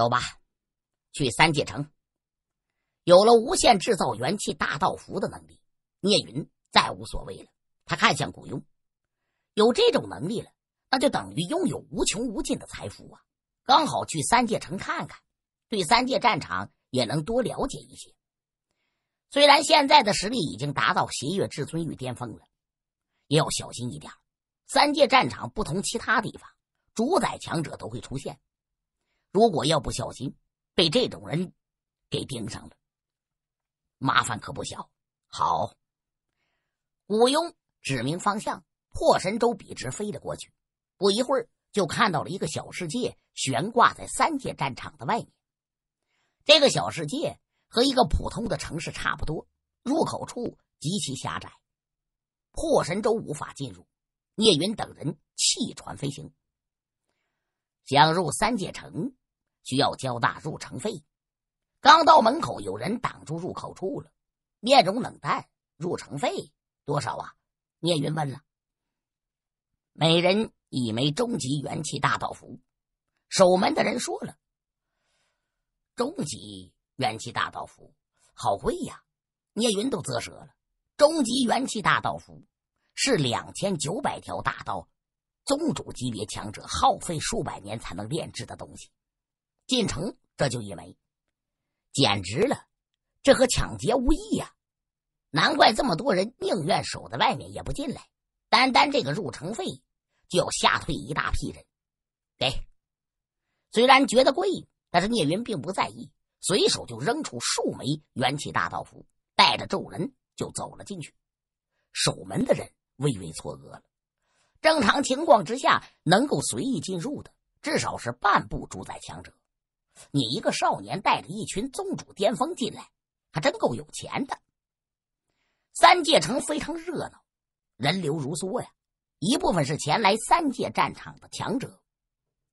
走吧，去三界城。有了无限制造元气大道符的能力，聂云再无所谓了。他看向古庸，有这种能力了，那就等于拥有无穷无尽的财富啊！刚好去三界城看看，对三界战场也能多了解一些。虽然现在的实力已经达到邪月至尊域巅峰了，也要小心一点。三界战场不同其他地方，主宰强者都会出现。如果要不小心被这种人给盯上了，麻烦可不小。好，武庸指明方向，破神舟笔直飞了过去。不一会儿，就看到了一个小世界悬挂在三界战场的外面。这个小世界和一个普通的城市差不多，入口处极其狭窄，破神舟无法进入。聂云等人弃船飞行，想入三界城。需要交纳入城费，刚到门口，有人挡住入口处了。面容冷淡，入城费多少啊？聂云问了。每人一枚终极元气大道符，守门的人说了。终极元气大道符，好贵呀！聂云都啧舌了。终极元气大道符是两千九百条大道，宗主级别强者耗费数百年才能炼制的东西。进城这就一枚，简直了！这和抢劫无异呀！难怪这么多人宁愿守在外面也不进来。单单这个入城费，就要吓退一大批人。给，虽然觉得贵，但是聂云并不在意，随手就扔出数枚元气大道符，带着众人就走了进去。守门的人微微错愕了。正常情况之下，能够随意进入的，至少是半步主宰强者。你一个少年带着一群宗主巅峰进来，还真够有钱的。三界城非常热闹，人流如梭呀。一部分是前来三界战场的强者，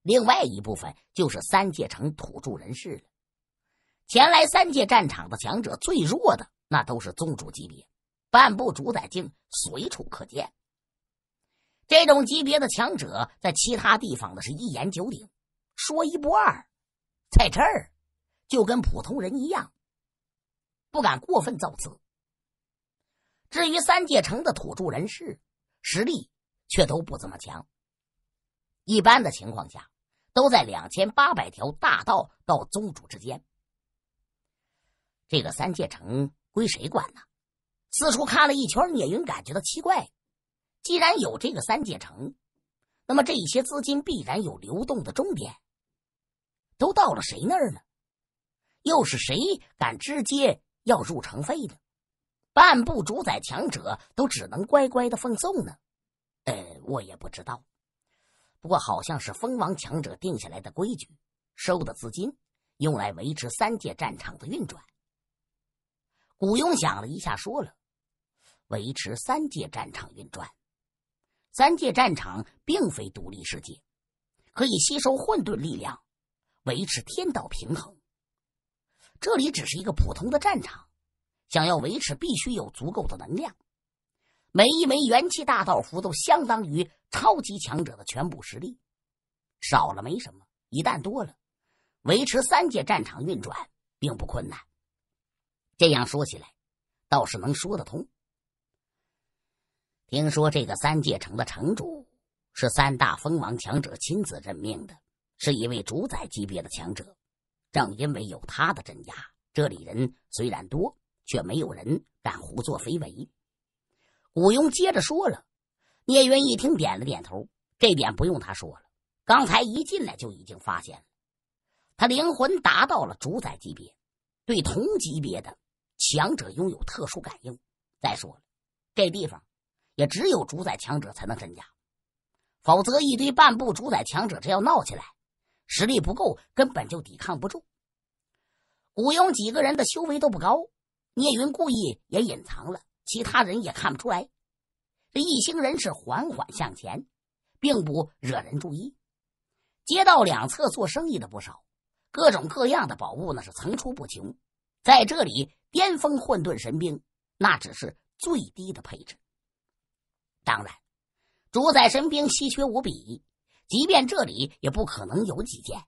另外一部分就是三界城土著人士了。前来三界战场的强者，最弱的那都是宗主级别，半步主宰境随处可见。这种级别的强者，在其他地方的是一言九鼎，说一不二。在这儿，就跟普通人一样，不敢过分造次。至于三界城的土著人士，实力却都不怎么强，一般的情况下都在两千八百条大道到宗主之间。这个三界城归谁管呢？四处看了一圈，聂云感觉到奇怪。既然有这个三界城，那么这些资金必然有流动的终点。都到了谁那儿呢？又是谁敢直接要入城费呢？半步主宰强者都只能乖乖的奉送呢？呃，我也不知道。不过好像是封王强者定下来的规矩，收的资金用来维持三界战场的运转。古庸想了一下，说了：“维持三界战场运转，三界战场并非独立世界，可以吸收混沌力量。”维持天道平衡，这里只是一个普通的战场，想要维持必须有足够的能量。每一枚元气大道符都相当于超级强者的全部实力，少了没什么，一旦多了，维持三界战场运转并不困难。这样说起来，倒是能说得通。听说这个三界城的城主是三大封王强者亲自任命的。是一位主宰级别的强者，正因为有他的镇压，这里人虽然多，却没有人敢胡作非为。古庸接着说了，聂云一听，点了点头。这点不用他说了，刚才一进来就已经发现了。他灵魂达到了主宰级别，对同级别的强者拥有特殊感应。再说了，这地方也只有主宰强者才能镇压，否则一堆半步主宰强者，这要闹起来。实力不够，根本就抵抗不住。古勇几个人的修为都不高，聂云故意也隐藏了，其他人也看不出来。这一行人是缓缓向前，并不惹人注意。街道两侧做生意的不少，各种各样的宝物那是层出不穷。在这里，巅峰混沌神兵那只是最低的配置，当然，主宰神兵稀缺无比。即便这里也不可能有几件，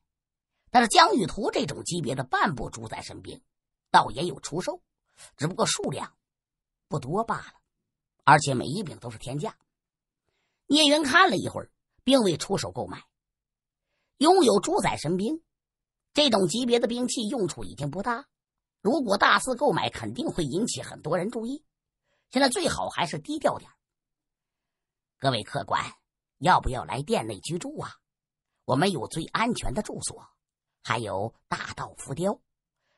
但是江雨图这种级别的半步主宰神兵，倒也有出售，只不过数量不多罢了，而且每一柄都是天价。聂云看了一会儿，并未出手购买。拥有主宰神兵这种级别的兵器，用处已经不大，如果大肆购买，肯定会引起很多人注意。现在最好还是低调点。各位客官。要不要来店内居住啊？我们有最安全的住所，还有大道浮雕，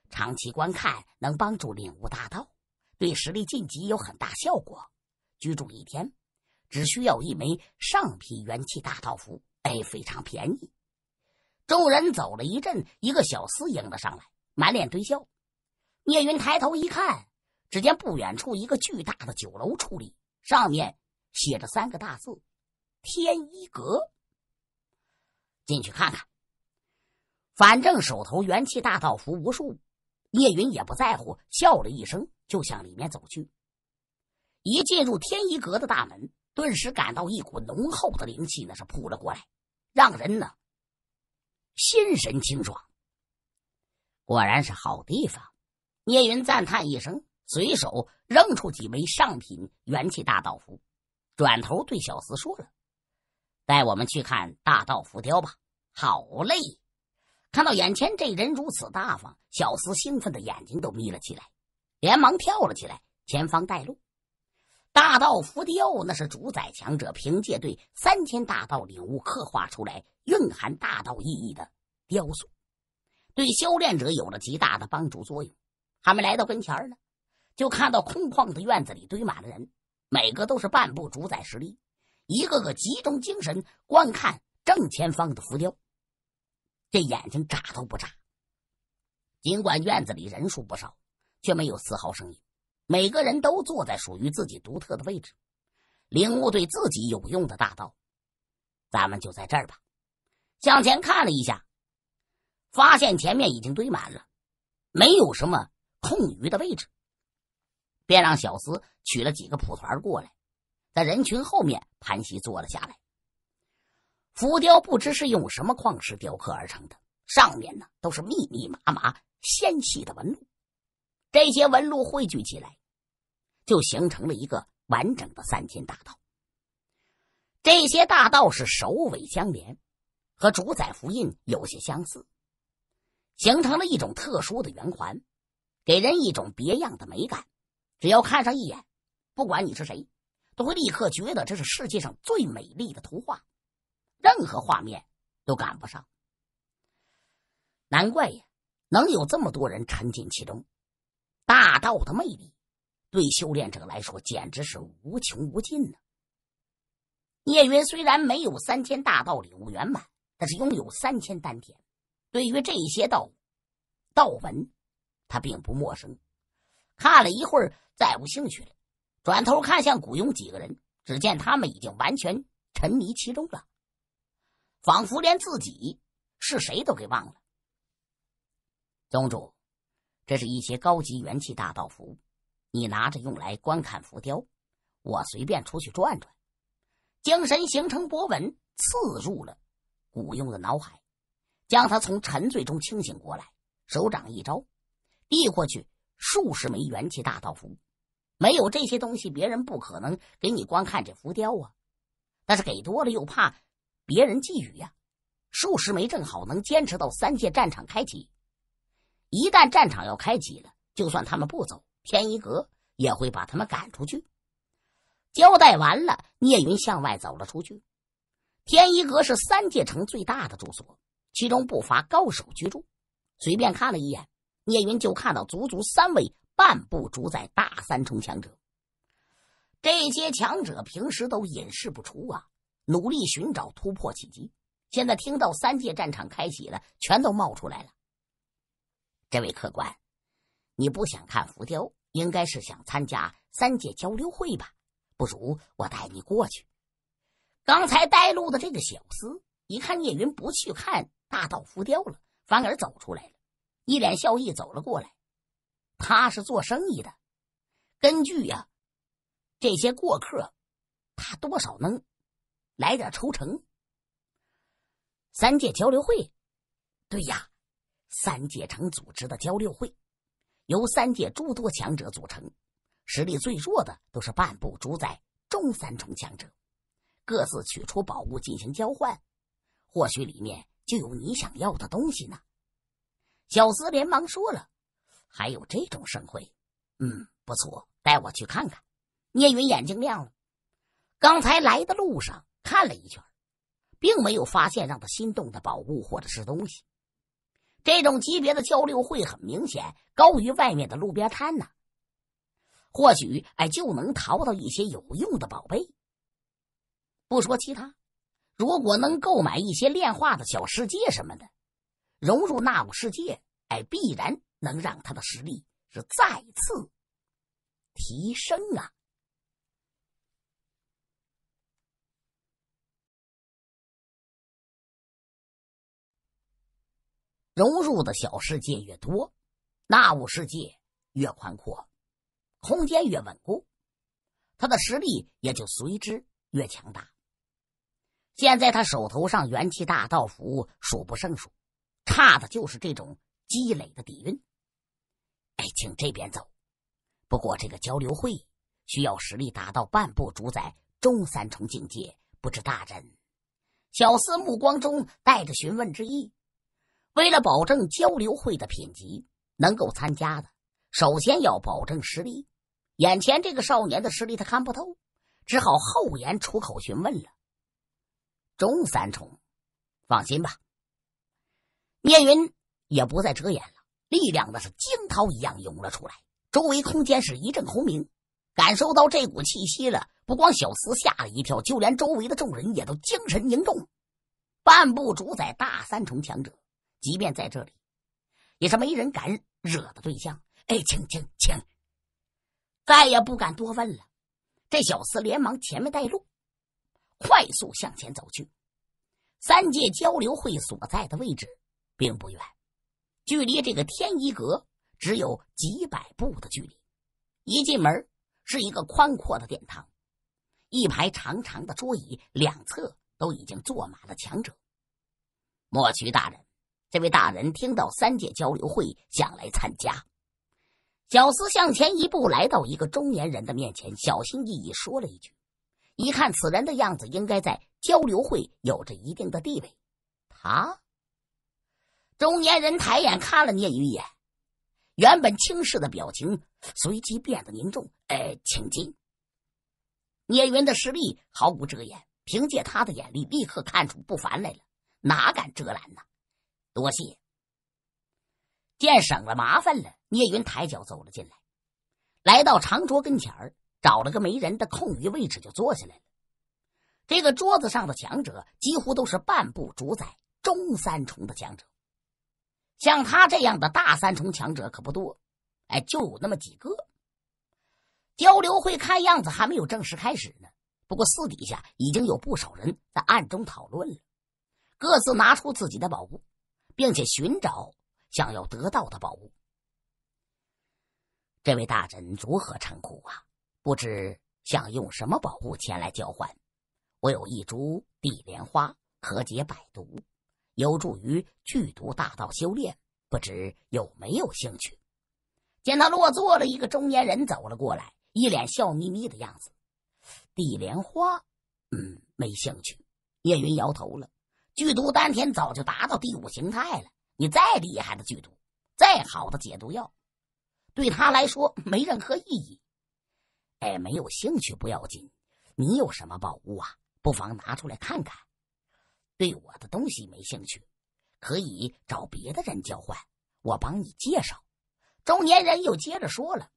长期观看能帮助领悟大道，对实力晋级有很大效果。居住一天只需要一枚上品元气大道符，哎，非常便宜。众人走了一阵，一个小厮迎了上来，满脸堆笑。聂云抬头一看，只见不远处一个巨大的酒楼矗立，上面写着三个大字。天一阁，进去看看。反正手头元气大道符无数，叶云也不在乎，笑了一声就向里面走去。一进入天一阁的大门，顿时感到一股浓厚的灵气，那是扑了过来，让人呢心神清爽。果然是好地方，聂云赞叹一声，随手扔出几枚上品元气大道符，转头对小厮说了。带我们去看大道浮雕吧！好嘞！看到眼前这人如此大方，小厮兴奋的眼睛都眯了起来，连忙跳了起来，前方带路。大道浮雕那是主宰强者凭借对三千大道领悟刻画出来，蕴含大道意义的雕塑，对修炼者有了极大的帮助作用。还没来到跟前呢，就看到空旷的院子里堆满了人，每个都是半步主宰实力。一个个集中精神观看正前方的浮雕，这眼睛眨都不眨。尽管院子里人数不少，却没有丝毫声音。每个人都坐在属于自己独特的位置，领悟对自己有用的大道。咱们就在这儿吧。向前看了一下，发现前面已经堆满了，没有什么空余的位置，便让小厮取了几个蒲团过来。在人群后面盘膝坐了下来。浮雕不知是用什么矿石雕刻而成的，上面呢都是密密麻麻纤细的纹路，这些纹路汇聚起来，就形成了一个完整的三千大道。这些大道是首尾相连，和主宰符印有些相似，形成了一种特殊的圆环，给人一种别样的美感。只要看上一眼，不管你是谁。都会立刻觉得这是世界上最美丽的图画，任何画面都赶不上。难怪呀，能有这么多人沉浸其中。大道的魅力，对修炼者来说简直是无穷无尽呢。聂云虽然没有三千大道领悟圆满，但是拥有三千丹田，对于这些道道文，他并不陌生。看了一会儿，再无兴趣了。转头看向古庸几个人，只见他们已经完全沉迷其中了，仿佛连自己是谁都给忘了。宗主，这是一些高级元气大道符，你拿着用来观看浮雕，我随便出去转转。精神形成波纹，刺入了古庸的脑海，将他从沉醉中清醒过来。手掌一招，递过去数十枚元气大道符。没有这些东西，别人不可能给你观看这浮雕啊。但是给多了又怕别人觊觎呀。数十枚正好能坚持到三界战场开启。一旦战场要开启了，就算他们不走，天一阁也会把他们赶出去。交代完了，聂云向外走了出去。天一阁是三界城最大的住所，其中不乏高手居住。随便看了一眼，聂云就看到足足三位。半步主宰大三重强者，这些强者平时都隐世不出啊，努力寻找突破契机。现在听到三界战场开启了，全都冒出来了。这位客官，你不想看浮雕，应该是想参加三界交流会吧？不如我带你过去。刚才带路的这个小厮一看聂云不去看大道浮雕了，反而走出来了，一脸笑意走了过来。他是做生意的，根据呀，这些过客，他多少能来点抽成。三界交流会，对呀，三界城组织的交流会，由三界诸多强者组成，实力最弱的都是半步主宰、中三重强者，各自取出宝物进行交换，或许里面就有你想要的东西呢。小厮连忙说了。还有这种盛会，嗯，不错，带我去看看。聂云眼睛亮了，刚才来的路上看了一圈，并没有发现让他心动的宝物或者是东西。这种级别的交流会很明显高于外面的路边摊呢。或许哎，就能淘到一些有用的宝贝。不说其他，如果能购买一些炼化的小世界什么的，融入纳物世界，哎，必然。能让他的实力是再次提升啊！融入的小世界越多，纳物世界越宽阔，空间越稳固，他的实力也就随之越强大。现在他手头上元气大道符数不胜数，差的就是这种积累的底蕴。哎，请这边走。不过这个交流会需要实力达到半步主宰中三重境界，不知大人？小厮目光中带着询问之意。为了保证交流会的品级，能够参加的，首先要保证实力。眼前这个少年的实力他看不透，只好厚颜出口询问了。中三重，放心吧。聂云也不再遮掩了。力量那是惊涛一样涌了出来，周围空间是一阵轰鸣。感受到这股气息了，不光小厮吓了一跳，就连周围的众人也都精神凝重。半步主宰大三重强者，即便在这里，也是没人敢惹的对象。哎，请请请，再也不敢多问了。这小厮连忙前面带路，快速向前走去。三界交流会所在的位置，并不远。距离这个天一阁只有几百步的距离，一进门是一个宽阔的殿堂，一排长长的桌椅两侧都已经坐满了强者。莫渠大人，这位大人听到三界交流会，想来参加。小厮向前一步，来到一个中年人的面前，小心翼翼说了一句：“一看此人的样子，应该在交流会有着一定的地位。”他。中年人抬眼看了聂云一眼，原本轻视的表情随即变得凝重。哎，请进。聂云的实力毫无遮掩，凭借他的眼力，立刻看出不凡来了，哪敢遮拦呢？多谢。见省了麻烦了，聂云抬脚走了进来，来到长桌跟前找了个没人的空余位置就坐下来了。这个桌子上的强者几乎都是半步主宰、中三重的强者。像他这样的大三重强者可不多，哎，就有那么几个。交流会看样子还没有正式开始呢，不过私底下已经有不少人在暗中讨论了，各自拿出自己的宝物，并且寻找想要得到的宝物。这位大人如何称呼啊？不知想用什么宝物前来交换？我有一株地莲花，可解百毒。有助于剧毒大道修炼，不知有没有兴趣？见他落座，了一个中年人走了过来，一脸笑眯眯的样子。地莲花，嗯，没兴趣。叶云摇头了。剧毒丹田早就达到第五形态了，你再厉害的剧毒，再好的解毒药，对他来说没任何意义。哎，没有兴趣不要紧，你有什么宝物啊？不妨拿出来看看。对我的东西没兴趣，可以找别的人交换，我帮你介绍。中年人又接着说了：“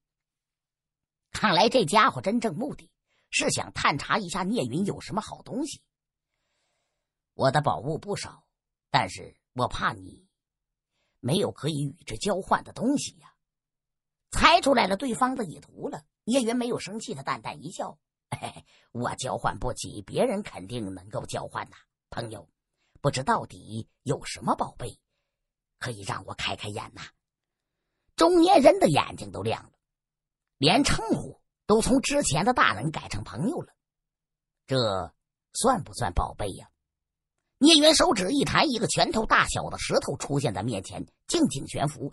看来这家伙真正目的是想探查一下聂云有什么好东西。我的宝物不少，但是我怕你没有可以与之交换的东西呀。”猜出来了，对方的意图了。聂云没有生气，他淡淡一笑：“我交换不起，别人肯定能够交换呐，朋友。”不知到底有什么宝贝，可以让我开开眼呐？中年人的眼睛都亮了，连称呼都从之前的大人改成朋友了。这算不算宝贝呀？聂云手指一弹，一个拳头大小的石头出现在面前，静静悬浮。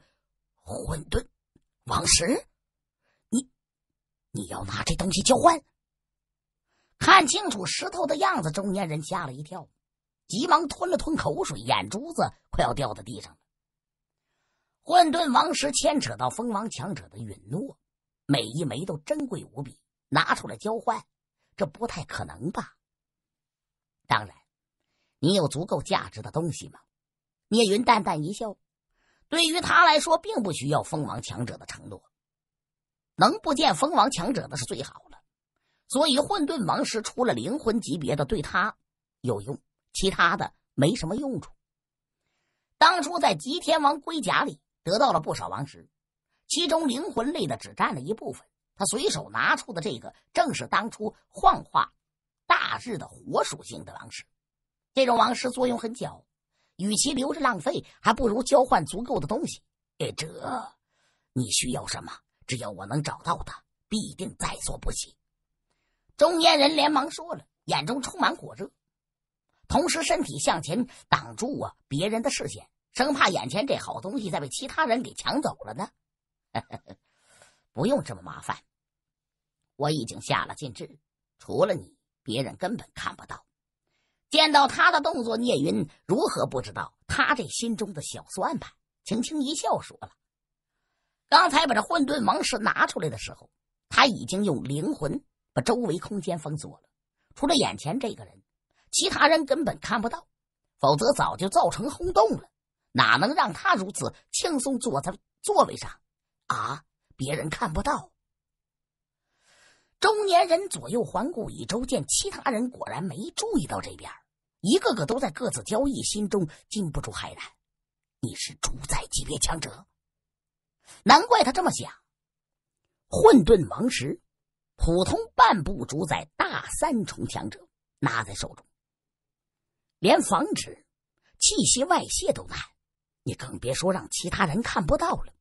混沌王石，你你要拿这东西交换？看清楚石头的样子，中年人吓了一跳。急忙吞了吞口水，眼珠子快要掉到地上了。混沌王石牵扯到蜂王强者的允诺，每一枚都珍贵无比，拿出来交换，这不太可能吧？当然，你有足够价值的东西吗？聂云淡淡一笑，对于他来说，并不需要蜂王强者的承诺，能不见蜂王强者那是最好了。所以，混沌王石除了灵魂级别的，对他有用。其他的没什么用处。当初在极天王龟甲里得到了不少王石，其中灵魂类的只占了一部分。他随手拿出的这个，正是当初幻化大日的火属性的王石。这种王石作用很小，与其留着浪费，还不如交换足够的东西。哎，这你需要什么？只要我能找到的，必定在所不惜。中年人连忙说了，眼中充满火热。同时，身体向前挡住啊别人的视线，生怕眼前这好东西再被其他人给抢走了呢。不用这么麻烦，我已经下了禁制，除了你，别人根本看不到。见到他的动作，聂云如何不知道他这心中的小算盘？轻轻一笑，说了：“刚才把这混沌王石拿出来的时候，他已经用灵魂把周围空间封锁了，除了眼前这个人。”其他人根本看不到，否则早就造成轰动了。哪能让他如此轻松坐在座位上？啊！别人看不到。中年人左右环顾一周，见其他人果然没注意到这边，一个个都在各自交易，心中禁不住骇然。你是主宰级别强者，难怪他这么想。”混沌王石，普通半步主宰大三重强者拿在手中。连防止气息外泄都难，你更别说让其他人看不到了，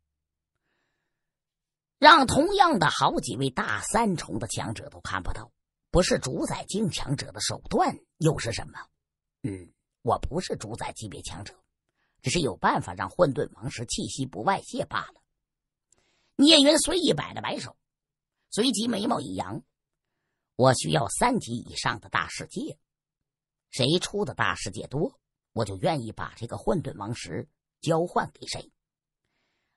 让同样的好几位大三重的强者都看不到，不是主宰境强者的手段又是什么？嗯，我不是主宰级别强者，只是有办法让混沌王石气息不外泄罢了。聂云随意摆了摆手，随即眉毛一扬：“我需要三级以上的大世界。”谁出的大世界多，我就愿意把这个混沌王石交换给谁。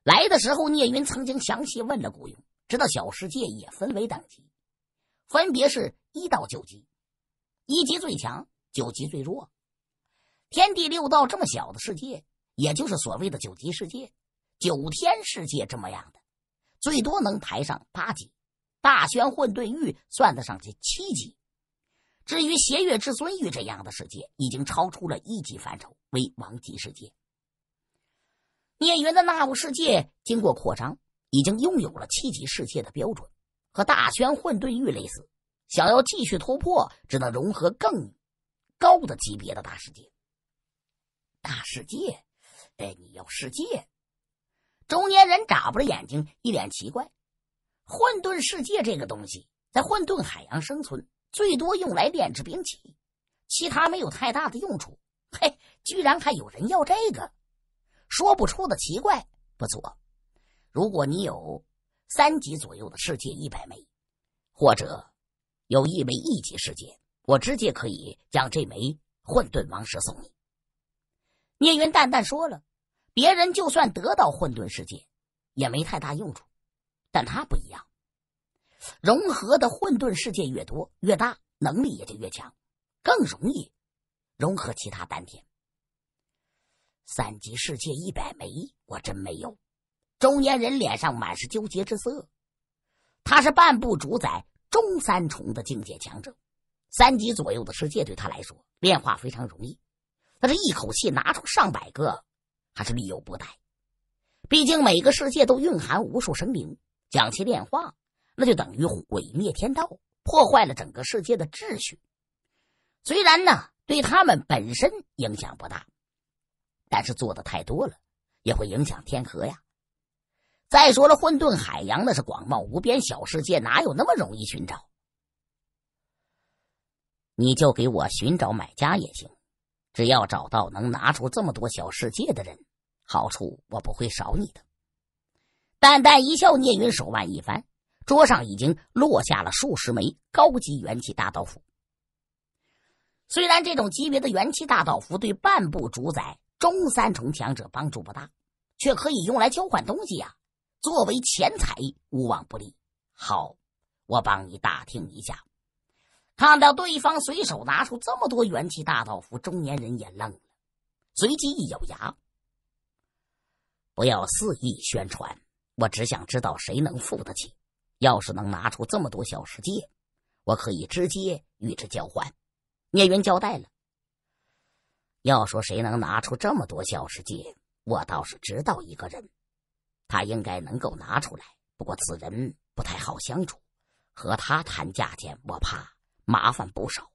来的时候，聂云曾经详细问了古勇，知道小世界也分为等级，分别是一到九级，一级最强，九级最弱。天地六道这么小的世界，也就是所谓的九级世界、九天世界这么样的，最多能排上八级。大玄混沌域算得上是七级。至于邪月至尊域这样的世界，已经超出了一级范畴，为王级世界。聂云的那物世界经过扩张，已经拥有了七级世界的标准，和大圈混沌域类似。想要继续突破，只能融合更高的级别的大世界。大世界，哎，你要世界？中年人眨巴着眼睛，一脸奇怪。混沌世界这个东西，在混沌海洋生存。最多用来炼制兵器，其他没有太大的用处。嘿，居然还有人要这个，说不出的奇怪。不错，如果你有三级左右的世界一百枚，或者有一枚一级世界，我直接可以将这枚混沌王石送你。聂云淡淡说了，别人就算得到混沌世界，也没太大用处，但他不一样。融合的混沌世界越多越大，能力也就越强，更容易融合其他丹田。三级世界一百枚，我真没有。中年人脸上满是纠结之色。他是半步主宰中三重的境界强者，三级左右的世界对他来说炼化非常容易。他这一口气拿出上百个，还是力有不逮。毕竟每个世界都蕴含无数生灵，将其炼化。那就等于毁灭天道，破坏了整个世界的秩序。虽然呢，对他们本身影响不大，但是做的太多了，也会影响天河呀。再说了，混沌海洋那是广袤无边，小世界哪有那么容易寻找？你就给我寻找买家也行，只要找到能拿出这么多小世界的人，好处我不会少你的。淡淡一笑，聂云手腕一翻。桌上已经落下了数十枚高级元气大道符。虽然这种级别的元气大道符对半步主宰、中三重强者帮助不大，却可以用来交换东西呀，作为钱财无往不利。好，我帮你打听一下。看到对方随手拿出这么多元气大道符，中年人也愣了，随即一咬牙：“不要肆意宣传，我只想知道谁能付得起。”要是能拿出这么多小世界，我可以直接与之交换。聂云交代了，要说谁能拿出这么多小世界，我倒是知道一个人，他应该能够拿出来。不过此人不太好相处，和他谈价钱，我怕麻烦不少。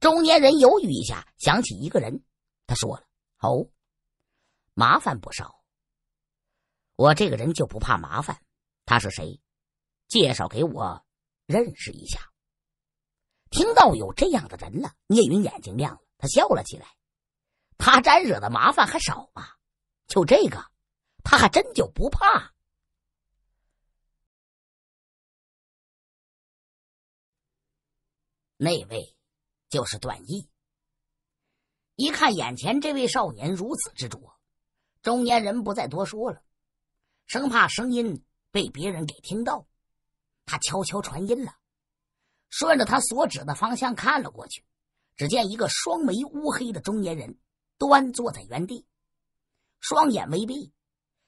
中年人犹豫一下，想起一个人，他说了：“哦，麻烦不少。我这个人就不怕麻烦。他是谁？”介绍给我认识一下。听到有这样的人了，聂云眼睛亮了，他笑了起来。他沾惹的麻烦还少吗？就这个，他还真就不怕。那位就是段毅。一看眼前这位少年如此执着，中年人不再多说了，生怕声音被别人给听到。他悄悄传音了，顺着他所指的方向看了过去，只见一个双眉乌黑的中年人端坐在原地，双眼微闭，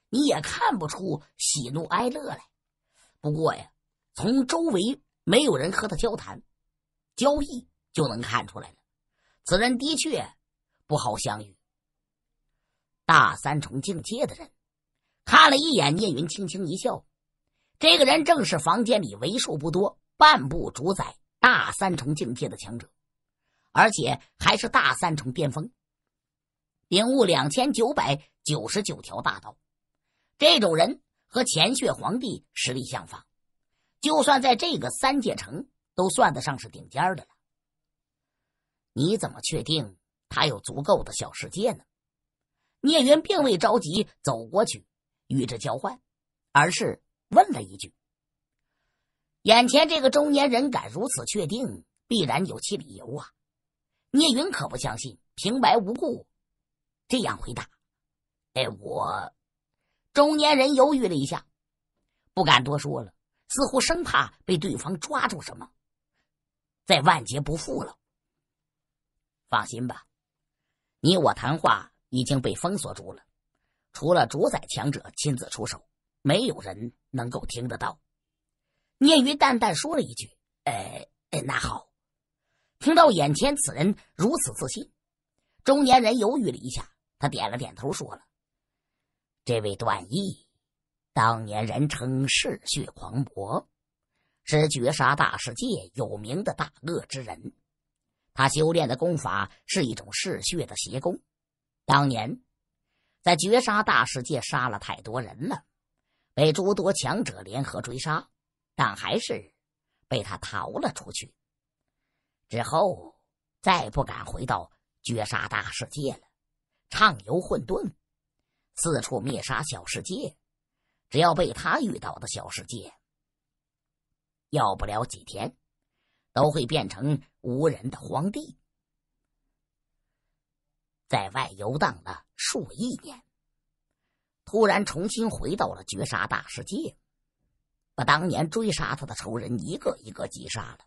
你也看不出喜怒哀乐来。不过呀，从周围没有人和他交谈、交易就能看出来了，此人的确不好相遇。大三重境界的人，看了一眼聂云，轻轻一笑。这个人正是房间里为数不多半步主宰大三重境界的强者，而且还是大三重巅峰，领悟两千九百九十九条大道。这种人和前血皇帝实力相仿，就算在这个三界城都算得上是顶尖的了。你怎么确定他有足够的小世界呢？聂云并未着急走过去与之交换，而是。问了一句：“眼前这个中年人敢如此确定，必然有其理由啊！”聂云可不相信，平白无故这样回答。哎，我……中年人犹豫了一下，不敢多说了，似乎生怕被对方抓住什么，再万劫不复了。放心吧，你我谈话已经被封锁住了，除了主宰强者亲自出手，没有人。能够听得到，聂云淡淡说了一句：“呃，哎，那好。”听到眼前此人如此自信，中年人犹豫了一下，他点了点头，说了：“这位段毅，当年人称嗜血狂魔，是绝杀大世界有名的大恶之人。他修炼的功法是一种嗜血的邪功，当年在绝杀大世界杀了太多人了。”被诸多强者联合追杀，但还是被他逃了出去。之后再不敢回到绝杀大世界了，畅游混沌，四处灭杀小世界。只要被他遇到的小世界，要不了几天，都会变成无人的荒地。在外游荡了数亿年。突然重新回到了绝杀大世界，把当年追杀他的仇人一个一个击杀了，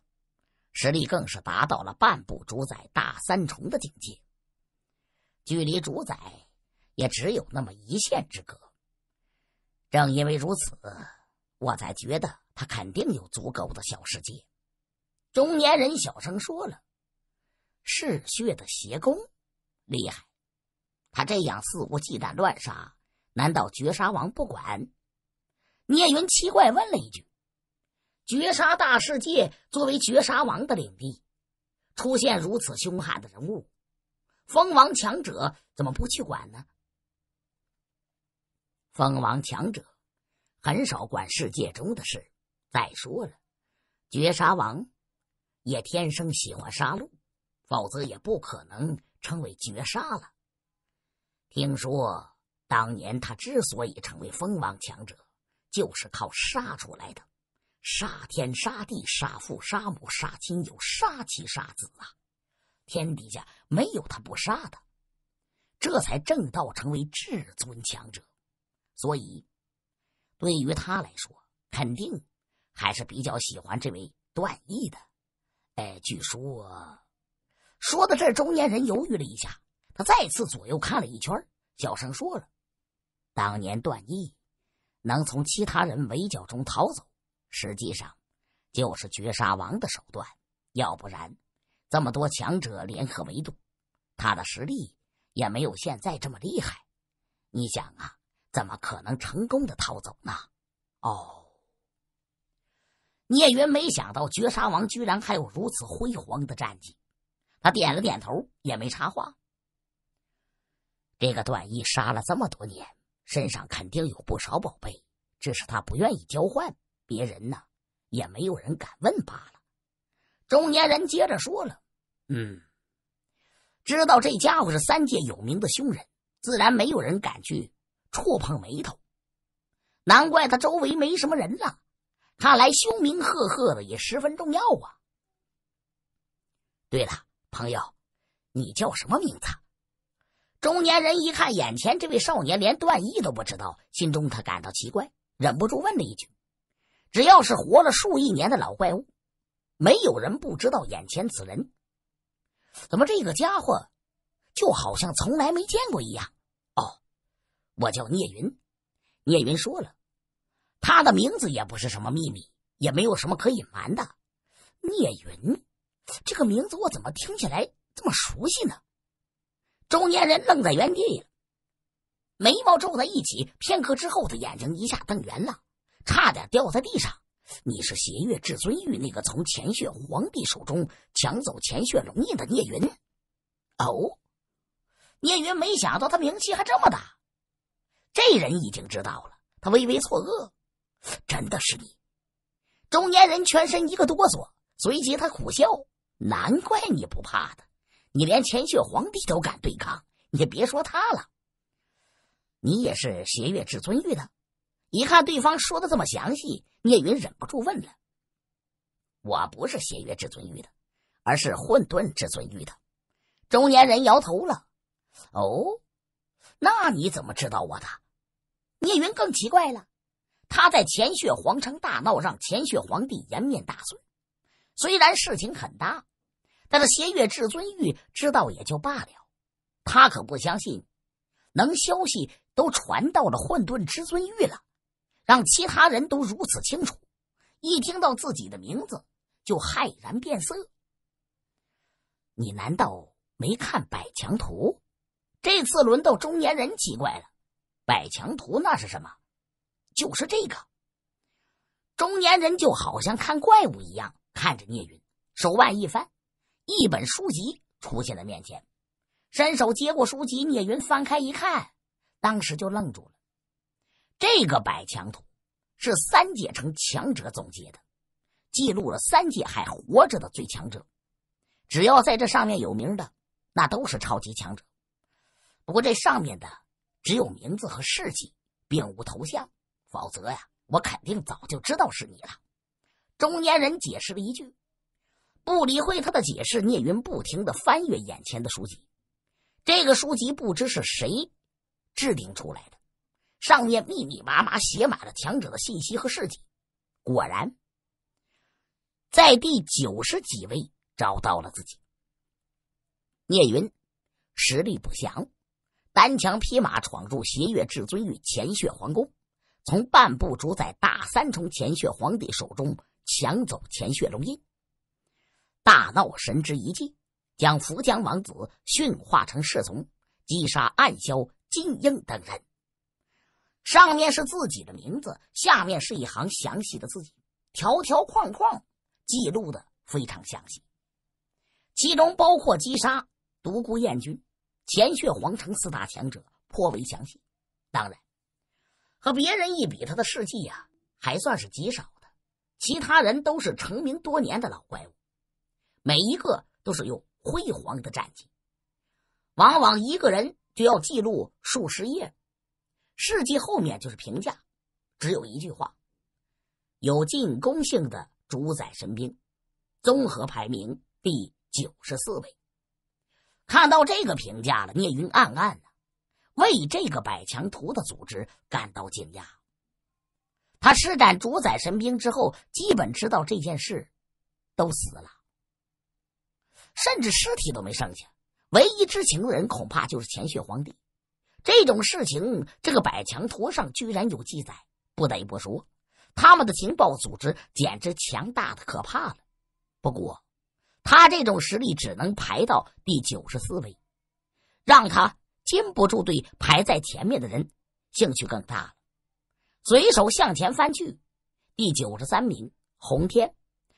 实力更是达到了半步主宰大三重的境界，距离主宰也只有那么一线之隔。正因为如此，我才觉得他肯定有足够的小世界。中年人小声说了：“嗜血的邪功，厉害！他这样肆无忌惮乱杀。”难道绝杀王不管？聂云奇怪问了一句：“绝杀大世界作为绝杀王的领地，出现如此凶悍的人物，蜂王强者怎么不去管呢？”蜂王强者很少管世界中的事。再说了，绝杀王也天生喜欢杀戮，否则也不可能成为绝杀了。听说。当年他之所以成为封王强者，就是靠杀出来的，杀天杀地杀父杀母杀亲友杀妻杀子啊！天底下没有他不杀的，这才正道成为至尊强者。所以，对于他来说，肯定还是比较喜欢这位段毅的。哎，据说，说到这，中年人犹豫了一下，他再次左右看了一圈，小声说了。当年段毅能从其他人围剿中逃走，实际上就是绝杀王的手段。要不然，这么多强者联合围堵，他的实力也没有现在这么厉害。你想啊，怎么可能成功的逃走呢？哦，聂云没想到绝杀王居然还有如此辉煌的战绩，他点了点头，也没插话。这个段毅杀了这么多年。身上肯定有不少宝贝，只是他不愿意交换。别人呢，也没有人敢问罢了。中年人接着说了：“嗯，知道这家伙是三界有名的凶人，自然没有人敢去触碰眉头。难怪他周围没什么人了。看来凶名赫赫的也十分重要啊。对了，朋友，你叫什么名字？”中年人一看眼前这位少年，连段毅都不知道，心中他感到奇怪，忍不住问了一句：“只要是活了数亿年的老怪物，没有人不知道眼前此人。怎么这个家伙就好像从来没见过一样？”“哦，我叫聂云。”聂云说了，他的名字也不是什么秘密，也没有什么可隐瞒的。聂云这个名字，我怎么听起来这么熟悉呢？中年人愣在原地了，眉毛皱在一起。片刻之后，他眼睛一下瞪圆了，差点掉在地上。“你是邪月至尊玉那个从乾血皇帝手中抢走乾血龙印的聂云？”哦，聂云没想到他名气还这么大。这人已经知道了，他微微错愕：“真的是你！”中年人全身一个哆嗦，随即他苦笑：“难怪你不怕他。”你连前血皇帝都敢对抗，你别说他了。你也是邪月至尊域的？一看对方说的这么详细，聂云忍不住问了：“我不是邪月至尊域的，而是混沌至尊域的。”中年人摇头了：“哦，那你怎么知道我的？”聂云更奇怪了。他在前血皇城大闹，让前血皇帝颜面大损，虽然事情很大。但是仙月至尊玉知道也就罢了，他可不相信，能消息都传到了混沌至尊玉了，让其他人都如此清楚。一听到自己的名字就骇然变色。你难道没看百强图？这次轮到中年人奇怪了。百强图那是什么？就是这个。中年人就好像看怪物一样看着聂云，手腕一翻。一本书籍出现在面前，伸手接过书籍，聂云翻开一看，当时就愣住了。这个百强图是三界城强者总结的，记录了三界还活着的最强者。只要在这上面有名的，那都是超级强者。不过这上面的只有名字和事迹，并无头像。否则呀，我肯定早就知道是你了。中年人解释了一句。不理会他的解释，聂云不停的翻阅眼前的书籍。这个书籍不知是谁制定出来的，上面密密麻麻写满了强者的信息和事迹。果然，在第九十几位找到了自己。聂云实力不详，单枪匹马闯入邪月至尊与潜血皇宫，从半步主宰大三重潜血皇帝手中抢走潜血龙印。大闹神之遗迹，将福江王子驯化成侍从，击杀暗枭、金鹰等人。上面是自己的名字，下面是一行详细的字迹，条条框框，记录的非常详细，其中包括击杀独孤雁君、前血皇城四大强者，颇为详细。当然，和别人一比，他的事迹呀还算是极少的，其他人都是成名多年的老怪物。每一个都是有辉煌的战绩，往往一个人就要记录数十页。事迹后面就是评价，只有一句话：“有进攻性的主宰神兵，综合排名第九十四位。”看到这个评价了，聂云暗暗的为这个百强图的组织感到惊讶。他施展主宰神兵之后，基本知道这件事，都死了。甚至尸体都没剩下，唯一知情人恐怕就是乾血皇帝。这种事情，这个百强图上居然有记载，不得不说，他们的情报组织简直强大的可怕了。不过，他这种实力只能排到第九十四位，让他禁不住对排在前面的人兴趣更大了。随手向前翻去，第九十三名，洪天，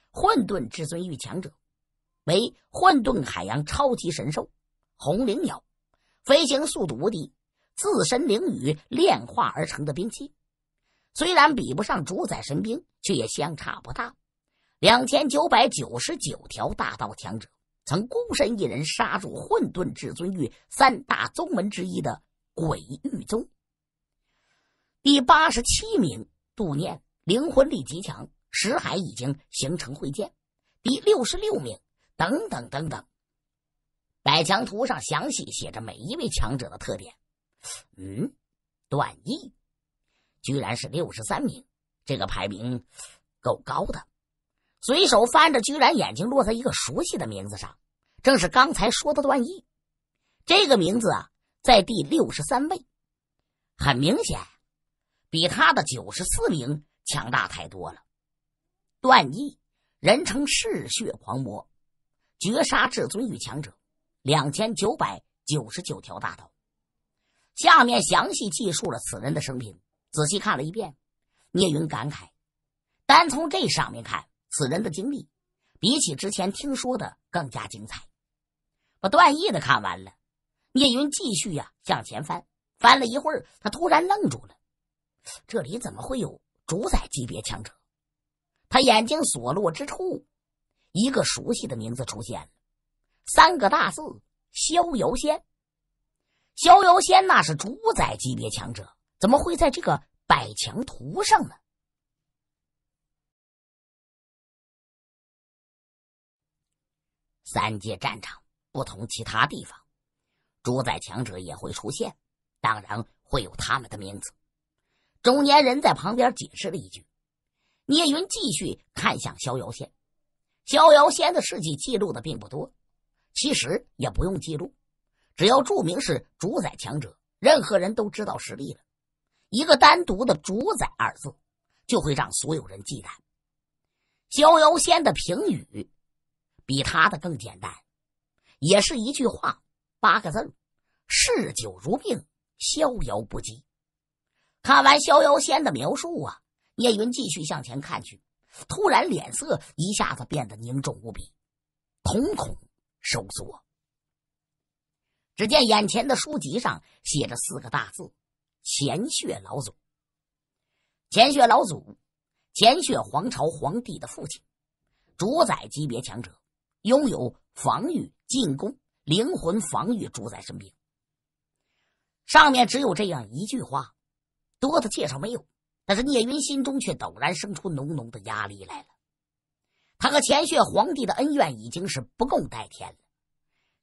混沌至尊域强者。为混沌海洋超级神兽，红灵鸟，飞行速度无敌，自身灵羽炼化而成的兵器，虽然比不上主宰神兵，却也相差不大。两千九百九十九条大道强者曾孤身一人杀入混沌至尊域三大宗门之一的鬼域宗。第八十七名，度念灵魂力极强，识海已经形成慧剑。第六十六名。等等等等，百强图上详细写着每一位强者的特点。嗯，段毅居然是六十三名，这个排名够高的。随手翻着，居然眼睛落在一个熟悉的名字上，正是刚才说的段毅。这个名字啊，在第六十三位，很明显比他的九十四名强大太多了。段毅，人称嗜血狂魔。绝杀至尊域强者，两千九百九十九条大道。下面详细记述了此人的生平，仔细看了一遍，聂云感慨：单从这上面看，此人的经历比起之前听说的更加精彩。把段义的看完了，聂云继续呀向前翻，翻了一会儿，他突然愣住了：这里怎么会有主宰级别强者？他眼睛所落之处。一个熟悉的名字出现了，三个大字“逍遥仙”。逍遥仙那是主宰级别强者，怎么会在这个百强图上呢？三界战场不同其他地方，主宰强者也会出现，当然会有他们的名字。中年人在旁边解释了一句，聂云继续看向逍遥仙。逍遥仙的事迹记录的并不多，其实也不用记录，只要注明是主宰强者，任何人都知道实力了。一个单独的“主宰”二字，就会让所有人忌惮。逍遥仙的评语比他的更简单，也是一句话，八个字儿：“嗜酒如命，逍遥不羁。”看完逍遥仙的描述啊，聂云继续向前看去。突然，脸色一下子变得凝重无比，瞳孔收缩。只见眼前的书籍上写着四个大字：“乾血老祖。”乾血老祖，乾血皇朝皇帝的父亲，主宰级别强者，拥有防御、进攻、灵魂防御主宰神兵。上面只有这样一句话，多的介绍没有。但是聂云心中却陡然生出浓浓的压力来了。他和乾血皇帝的恩怨已经是不共戴天了。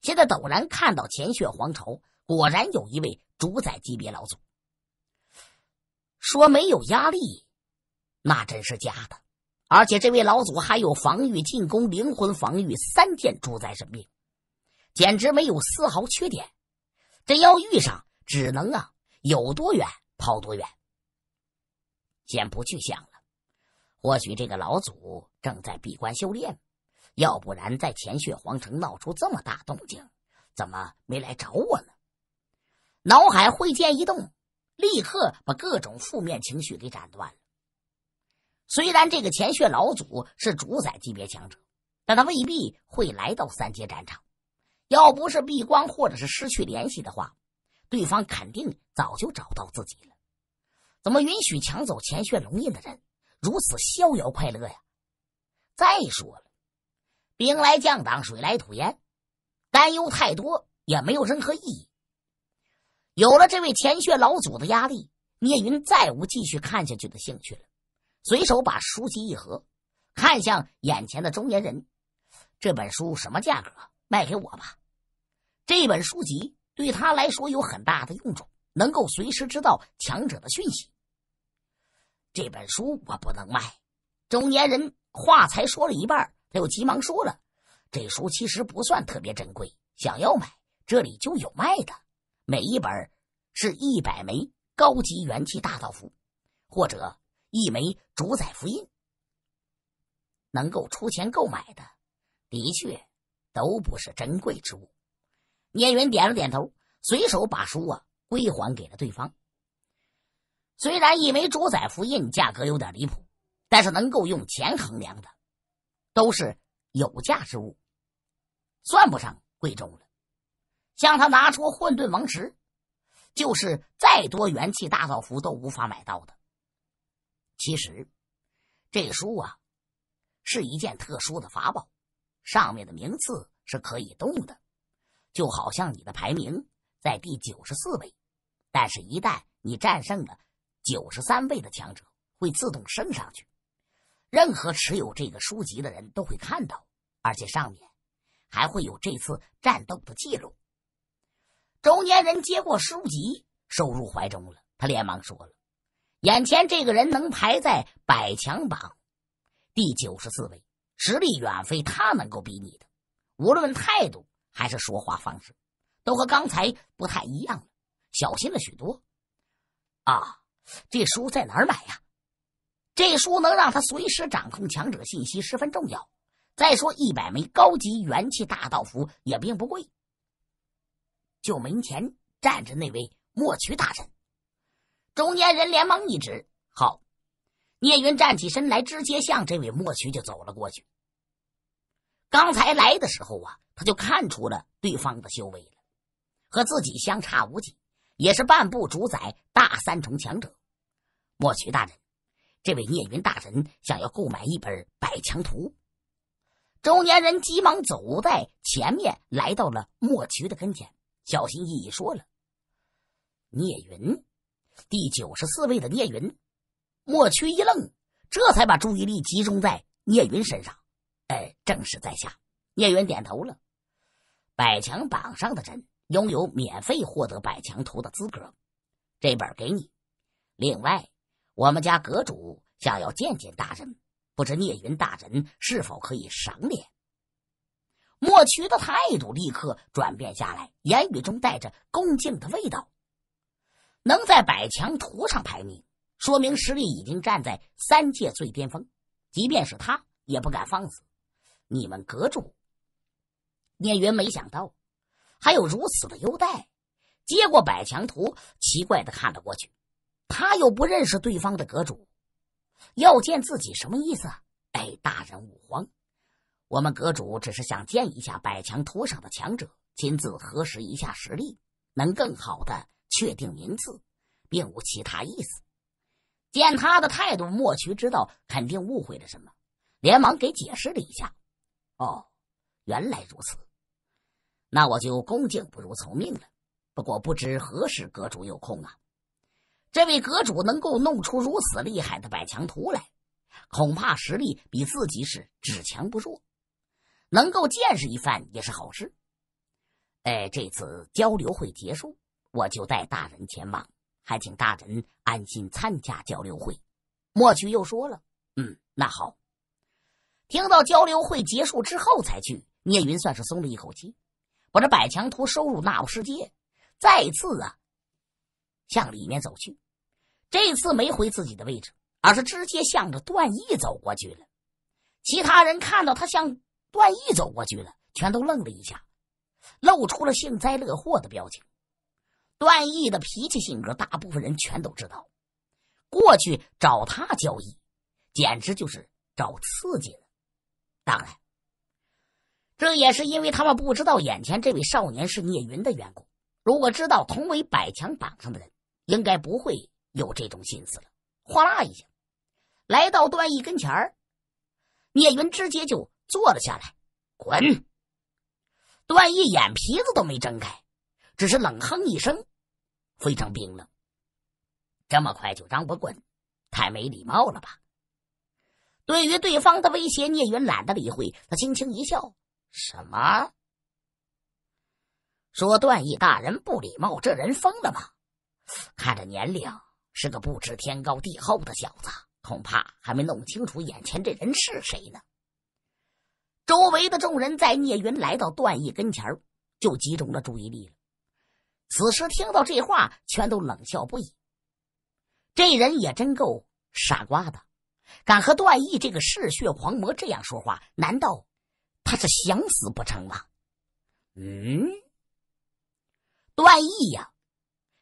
现在陡然看到乾血皇朝果然有一位主宰级别老祖，说没有压力，那真是假的。而且这位老祖还有防御、进攻、灵魂防御三件主宰神兵，简直没有丝毫缺点。这要遇上，只能啊有多远跑多远。先不去想了，或许这个老祖正在闭关修炼，要不然在前血皇城闹出这么大动静，怎么没来找我呢？脑海会剑一动，立刻把各种负面情绪给斩断了。虽然这个前血老祖是主宰级别强者，但他未必会来到三阶战场。要不是闭关或者是失去联系的话，对方肯定早就找到自己了。怎么允许抢走乾穴龙印的人如此逍遥快乐呀？再说了，兵来将挡，水来土掩，担忧太多也没有任何意义。有了这位乾穴老祖的压力，聂云再无继续看下去的兴趣了。随手把书籍一合，看向眼前的中年人：“这本书什么价格？卖给我吧。”这本书籍对他来说有很大的用处，能够随时知道强者的讯息。这本书我不能卖，中年人话才说了一半，他又急忙说了：“这书其实不算特别珍贵，想要买，这里就有卖的。每一本是一百枚高级元气大道符，或者一枚主宰符印。能够出钱购买的，的确都不是珍贵之物。”聂云点了点头，随手把书啊归还给了对方。虽然一枚主宰符印价格有点离谱，但是能够用钱衡量的都是有价之物，算不上贵重了。像他拿出混沌王石，就是再多元气大造符都无法买到的。其实，这书啊是一件特殊的法宝，上面的名次是可以动的，就好像你的排名在第九十四位，但是，一旦你战胜了。九十三位的强者会自动升上去，任何持有这个书籍的人都会看到，而且上面还会有这次战斗的记录。中年人接过书籍，收入怀中了。他连忙说了：“眼前这个人能排在百强榜第九十四位，实力远非他能够比拟的。无论态度还是说话方式，都和刚才不太一样了，小心了许多。”啊。这书在哪儿买呀？这书能让他随时掌控强者信息，十分重要。再说一百枚高级元气大道符也并不贵。就门前站着那位莫渠大人，中年人连忙一指：“好！”聂云站起身来，直接向这位莫渠就走了过去。刚才来的时候啊，他就看出了对方的修为，了和自己相差无几。也是半部主宰大三重强者，莫渠大人，这位聂云大人想要购买一本《百强图》。中年人急忙走在前面，来到了莫渠的跟前，小心翼翼说了：“聂云，第九十四位的聂云。”莫渠一愣，这才把注意力集中在聂云身上。哎，正是在下。聂云点头了。百强榜上的人。拥有免费获得百强图的资格，这本给你。另外，我们家阁主想要见见大人，不知聂云大人是否可以赏脸？莫屈的态度立刻转变下来，言语中带着恭敬的味道。能在百强图上排名，说明实力已经站在三界最巅峰，即便是他也不敢放肆。你们阁主聂云没想到。还有如此的优待，接过百强图，奇怪的看了过去。他又不认识对方的阁主，要见自己什么意思？哎，大人勿慌，我们阁主只是想见一下百强图上的强者，亲自核实一下实力，能更好的确定名次，并无其他意思。见他的态度，莫渠知道肯定误会了什么，连忙给解释了一下。哦，原来如此。那我就恭敬不如从命了。不过不知何时阁主有空啊？这位阁主能够弄出如此厉害的百强图来，恐怕实力比自己是只强不弱，能够见识一番也是好事。哎，这次交流会结束，我就带大人前往，还请大人安心参加交流会。莫去又说了：“嗯，那好。”听到交流会结束之后才去，聂云算是松了一口气。我这百强图收入纳入世界，再次啊向里面走去。这次没回自己的位置，而是直接向着段毅走过去了。其他人看到他向段毅走过去了，全都愣了一下，露出了幸灾乐祸的表情。段毅的脾气性格，大部分人全都知道。过去找他交易，简直就是找刺激了。当然。这也是因为他们不知道眼前这位少年是聂云的缘故。如果知道同为百强榜上的人，应该不会有这种心思了。哗啦一下，来到段毅跟前儿，聂云直接就坐了下来。滚！段毅眼皮子都没睁开，只是冷哼一声，非常冰冷。这么快就让我滚，太没礼貌了吧？对于对方的威胁，聂云懒得理会。他轻轻一笑。什么？说段义大人不礼貌，这人疯了吗？看这年龄，是个不知天高地厚的小子，恐怕还没弄清楚眼前这人是谁呢。周围的众人在聂云来到段义跟前就集中了注意力了。此时听到这话，全都冷笑不已。这人也真够傻瓜的，敢和段义这个嗜血狂魔这样说话，难道？他是想死不成吗？嗯，段毅呀，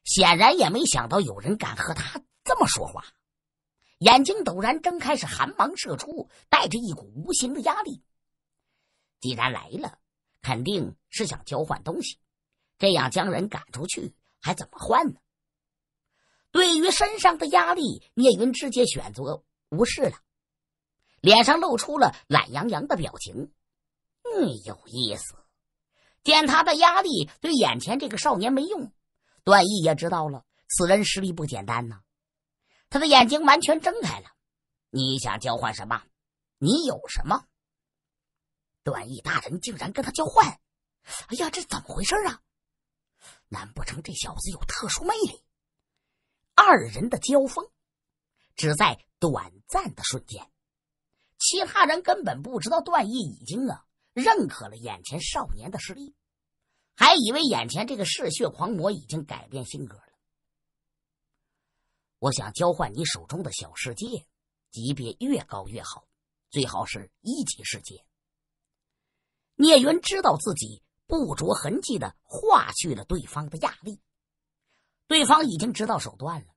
显然也没想到有人敢和他这么说话，眼睛陡然睁开，是寒芒射出，带着一股无形的压力。既然来了，肯定是想交换东西，这样将人赶出去还怎么换呢？对于身上的压力，聂云直接选择无视了，脸上露出了懒洋洋的表情。更有意思，见他的压力对眼前这个少年没用，段毅也知道了此人实力不简单呐。他的眼睛完全睁开了。你想交换什么？你有什么？段毅大人竟然跟他交换！哎呀，这怎么回事啊？难不成这小子有特殊魅力？二人的交锋只在短暂的瞬间，其他人根本不知道段毅已经啊。认可了眼前少年的实力，还以为眼前这个嗜血狂魔已经改变性格了。我想交换你手中的小世界，级别越高越好，最好是一级世界。聂云知道自己不着痕迹的化去了对方的压力，对方已经知道手段了，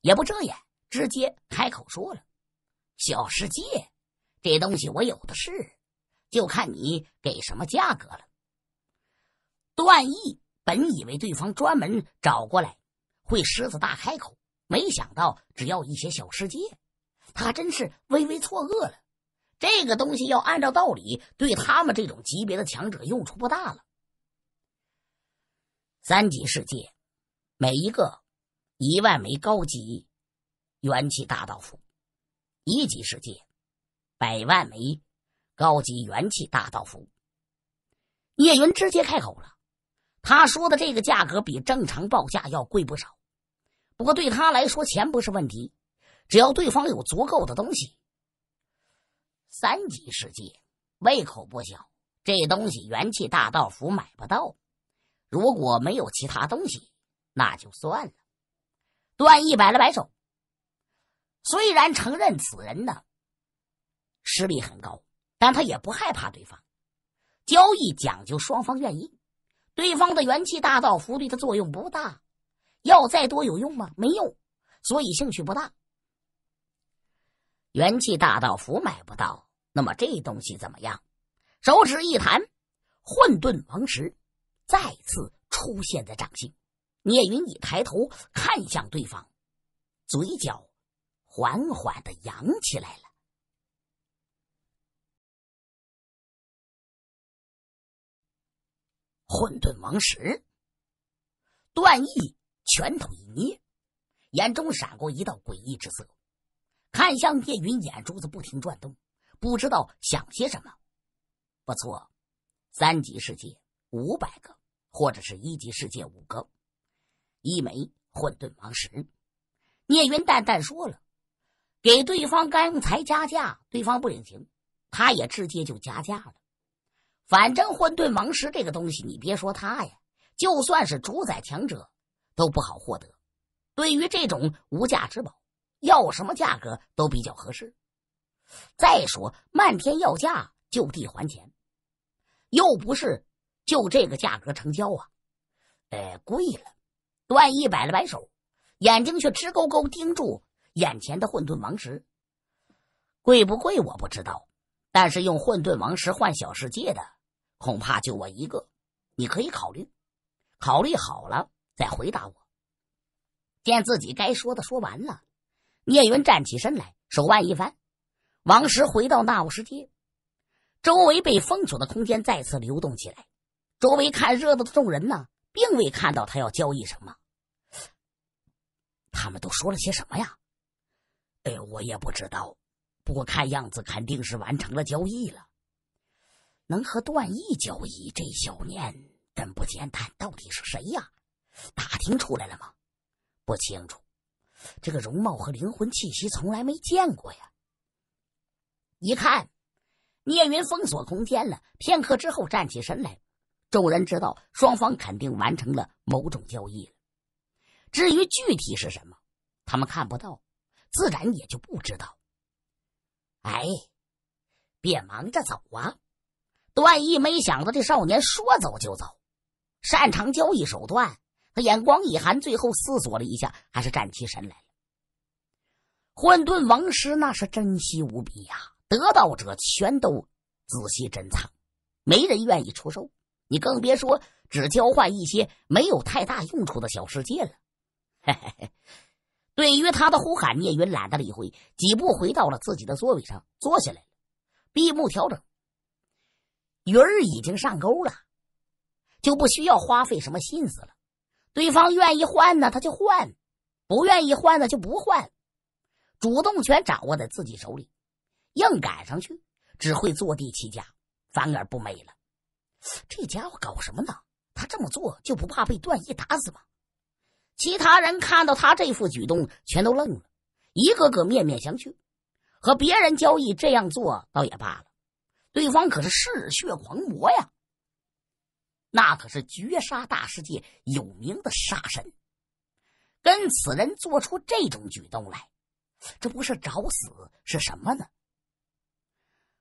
也不遮掩，直接开口说了：“小世界，这东西我有的是。”就看你给什么价格了。段毅本以为对方专门找过来会狮子大开口，没想到只要一些小世界，他真是微微错愕了。这个东西要按照道理，对他们这种级别的强者用处不大了。三级世界，每一个一万枚高级元气大道符；一级世界，百万枚。高级元气大道符，叶云直接开口了。他说的这个价格比正常报价要贵不少，不过对他来说钱不是问题，只要对方有足够的东西。三级世界胃口不小，这东西元气大道符买不到，如果没有其他东西，那就算了。段毅摆了摆手，虽然承认此人呢实力很高。但他也不害怕对方，交易讲究双方愿意，对方的元气大道符对他作用不大，要再多有用吗？没用，所以兴趣不大。元气大道符买不到，那么这东西怎么样？手指一弹，混沌王石再次出现在掌心。聂云一抬头看向对方，嘴角缓缓的扬起来了。混沌王石，段毅拳头一捏，眼中闪过一道诡异之色，看向聂云，眼珠子不停转动，不知道想些什么。不错，三级世界五百个，或者是一级世界五个，一枚混沌王石。聂云淡淡说了，给对方刚才加价，对方不领情，他也直接就加价了。反正混沌王石这个东西，你别说他呀，就算是主宰强者都不好获得。对于这种无价之宝，要什么价格都比较合适。再说漫天要价，就地还钱，又不是就这个价格成交啊！哎，贵了。段毅摆了摆手，眼睛却直勾勾盯住眼前的混沌王石。贵不贵我不知道，但是用混沌王石换小世界的。恐怕就我一个，你可以考虑，考虑好了再回答我。见自己该说的说完了，聂云站起身来，手腕一翻，王石回到纳物世街，周围被封锁的空间再次流动起来。周围看热闹的众人呢，并未看到他要交易什么。他们都说了些什么呀？哎，我也不知道。不过看样子肯定是完成了交易了。能和段毅交易，这小年真不简单。到底是谁呀？打听出来了吗？不清楚。这个容貌和灵魂气息，从来没见过呀。一看，聂云封锁空间了。片刻之后，站起身来，众人知道双方肯定完成了某种交易了。至于具体是什么，他们看不到，自然也就不知道。哎，别忙着走啊！段毅没想到这少年说走就走，擅长交易手段，他眼光一寒，最后思索了一下，还是站起身来。混沌王师那是珍惜无比呀，得道者全都仔细珍藏，没人愿意出售。你更别说只交换一些没有太大用处的小世界了。嘿嘿嘿，对于他的呼喊，聂云懒得理会，几步回到了自己的座位上，坐下来了，闭目调整。鱼儿已经上钩了，就不需要花费什么心思了。对方愿意换呢，他就换；不愿意换呢，就不换。主动权掌握在自己手里，硬赶上去只会坐地起价，反而不美了。这家伙搞什么呢？他这么做就不怕被段毅打死吗？其他人看到他这副举动，全都愣了，一个个面面相觑。和别人交易这样做倒也罢了。对方可是嗜血狂魔呀，那可是绝杀大世界有名的杀神，跟此人做出这种举动来，这不是找死是什么呢？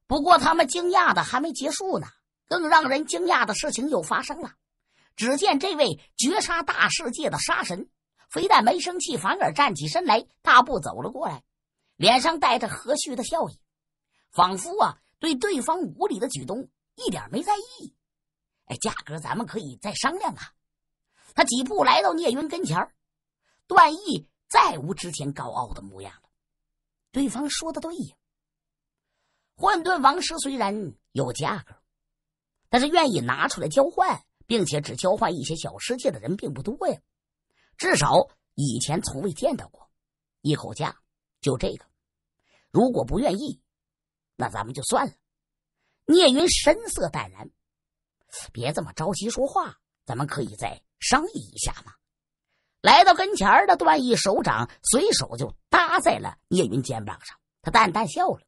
不过他们惊讶的还没结束呢，更让人惊讶的事情又发生了。只见这位绝杀大世界的杀神，非但没生气，反而站起身来，大步走了过来，脸上带着和煦的笑意，仿佛啊。对对方无理的举动一点没在意，哎，价格咱们可以再商量啊！他几步来到聂云跟前段毅再无之前高傲的模样了。对方说的对呀，混沌王师虽然有价格，但是愿意拿出来交换，并且只交换一些小世界的人并不多呀，至少以前从未见到过。一口价就这个，如果不愿意。那咱们就算了。聂云神色淡然，别这么着急说话，咱们可以再商议一下嘛。来到跟前的段毅，手掌随手就搭在了聂云肩膀上，他淡淡笑了。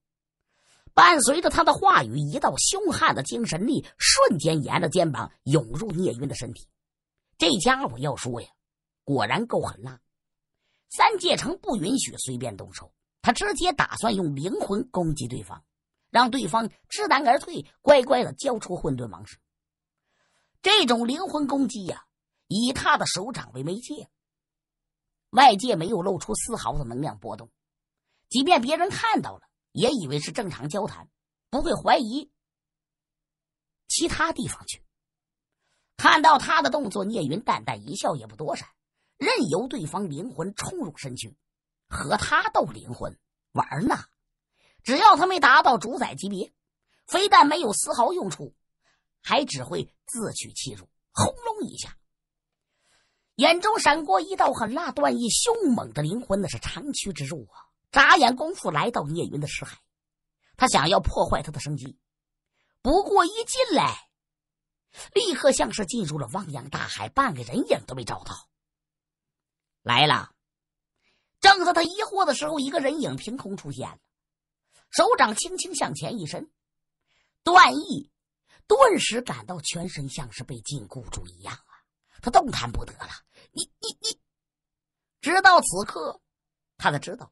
伴随着他的话语，一道凶悍的精神力瞬间沿着肩膀涌入聂云的身体。这家伙要说呀，果然够狠辣。三界城不允许随便动手，他直接打算用灵魂攻击对方。让对方知难而退，乖乖的交出混沌王石。这种灵魂攻击呀，以他的手掌为媒介，外界没有露出丝毫的能量波动，即便别人看到了，也以为是正常交谈，不会怀疑。其他地方去，看到他的动作，聂云淡淡一笑，也不躲闪，任由对方灵魂冲入身躯，和他斗灵魂玩呢。只要他没达到主宰级别，非但没有丝毫用处，还只会自取其辱。轰隆一下，眼中闪过一道狠辣，断意，凶猛的灵魂那是长驱直入啊！眨眼功夫来到聂云的识海，他想要破坏他的生机，不过一进来，立刻像是进入了汪洋大海，半个人影都没找到。来了，正在他疑惑的时候，一个人影凭空出现了。手掌轻轻向前一伸，段毅顿时感到全身像是被禁锢住一样啊，他动弹不得了！你你你，直到此刻，他才知道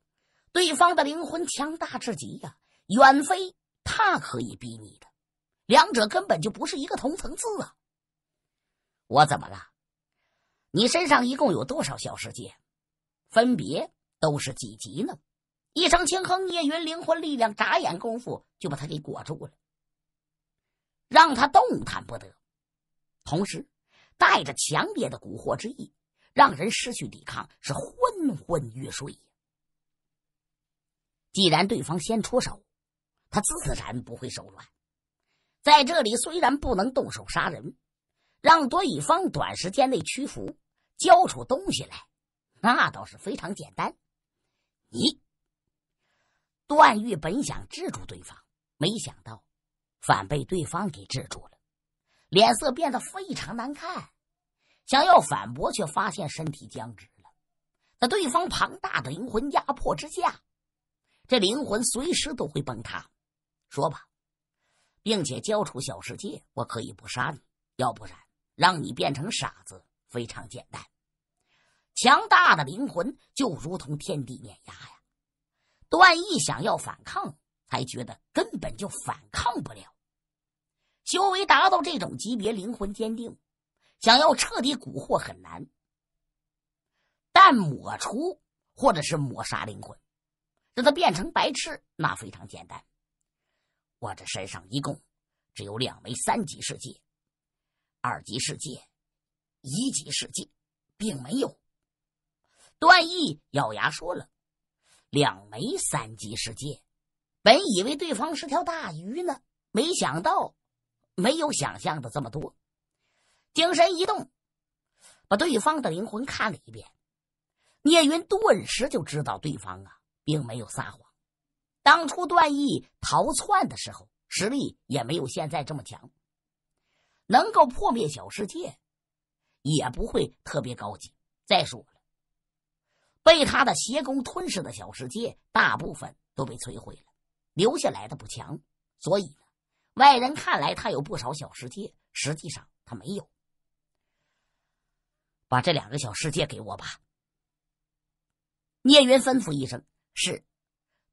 对方的灵魂强大至极呀，远非他可以比拟的，两者根本就不是一个同层次啊！我怎么了？你身上一共有多少小世界？分别都是几级呢？一声轻哼，聂云灵魂力量眨眼功夫就把他给裹住了，让他动弹不得。同时带着强烈的蛊惑之意，让人失去抵抗，是昏昏欲睡。既然对方先出手，他自然不会手软。在这里虽然不能动手杀人，让对方短时间内屈服，交出东西来，那倒是非常简单。你。段誉本想制住对方，没想到反被对方给制住了，脸色变得非常难看。想要反驳，却发现身体僵直了，在对方庞大的灵魂压迫之下，这灵魂随时都会崩塌。说吧，并且交出小世界，我可以不杀你；要不然，让你变成傻子，非常简单。强大的灵魂就如同天地碾压呀。段毅想要反抗，才觉得根本就反抗不了。修为达到这种级别，灵魂坚定，想要彻底蛊惑很难。但抹除或者是抹杀灵魂，让他变成白痴，那非常简单。我这身上一共只有两枚三级世界、二级世界、一级世界，并没有。段毅咬牙说了。两枚三级世界，本以为对方是条大鱼呢，没想到没有想象的这么多。精神一动，把对方的灵魂看了一遍，聂云顿时就知道对方啊，并没有撒谎。当初段毅逃窜的时候，实力也没有现在这么强，能够破灭小世界，也不会特别高级。再说了。被他的邪功吞噬的小世界，大部分都被摧毁了，留下来的不强。所以呢，外人看来他有不少小世界，实际上他没有。把这两个小世界给我吧，聂云吩咐一声。是，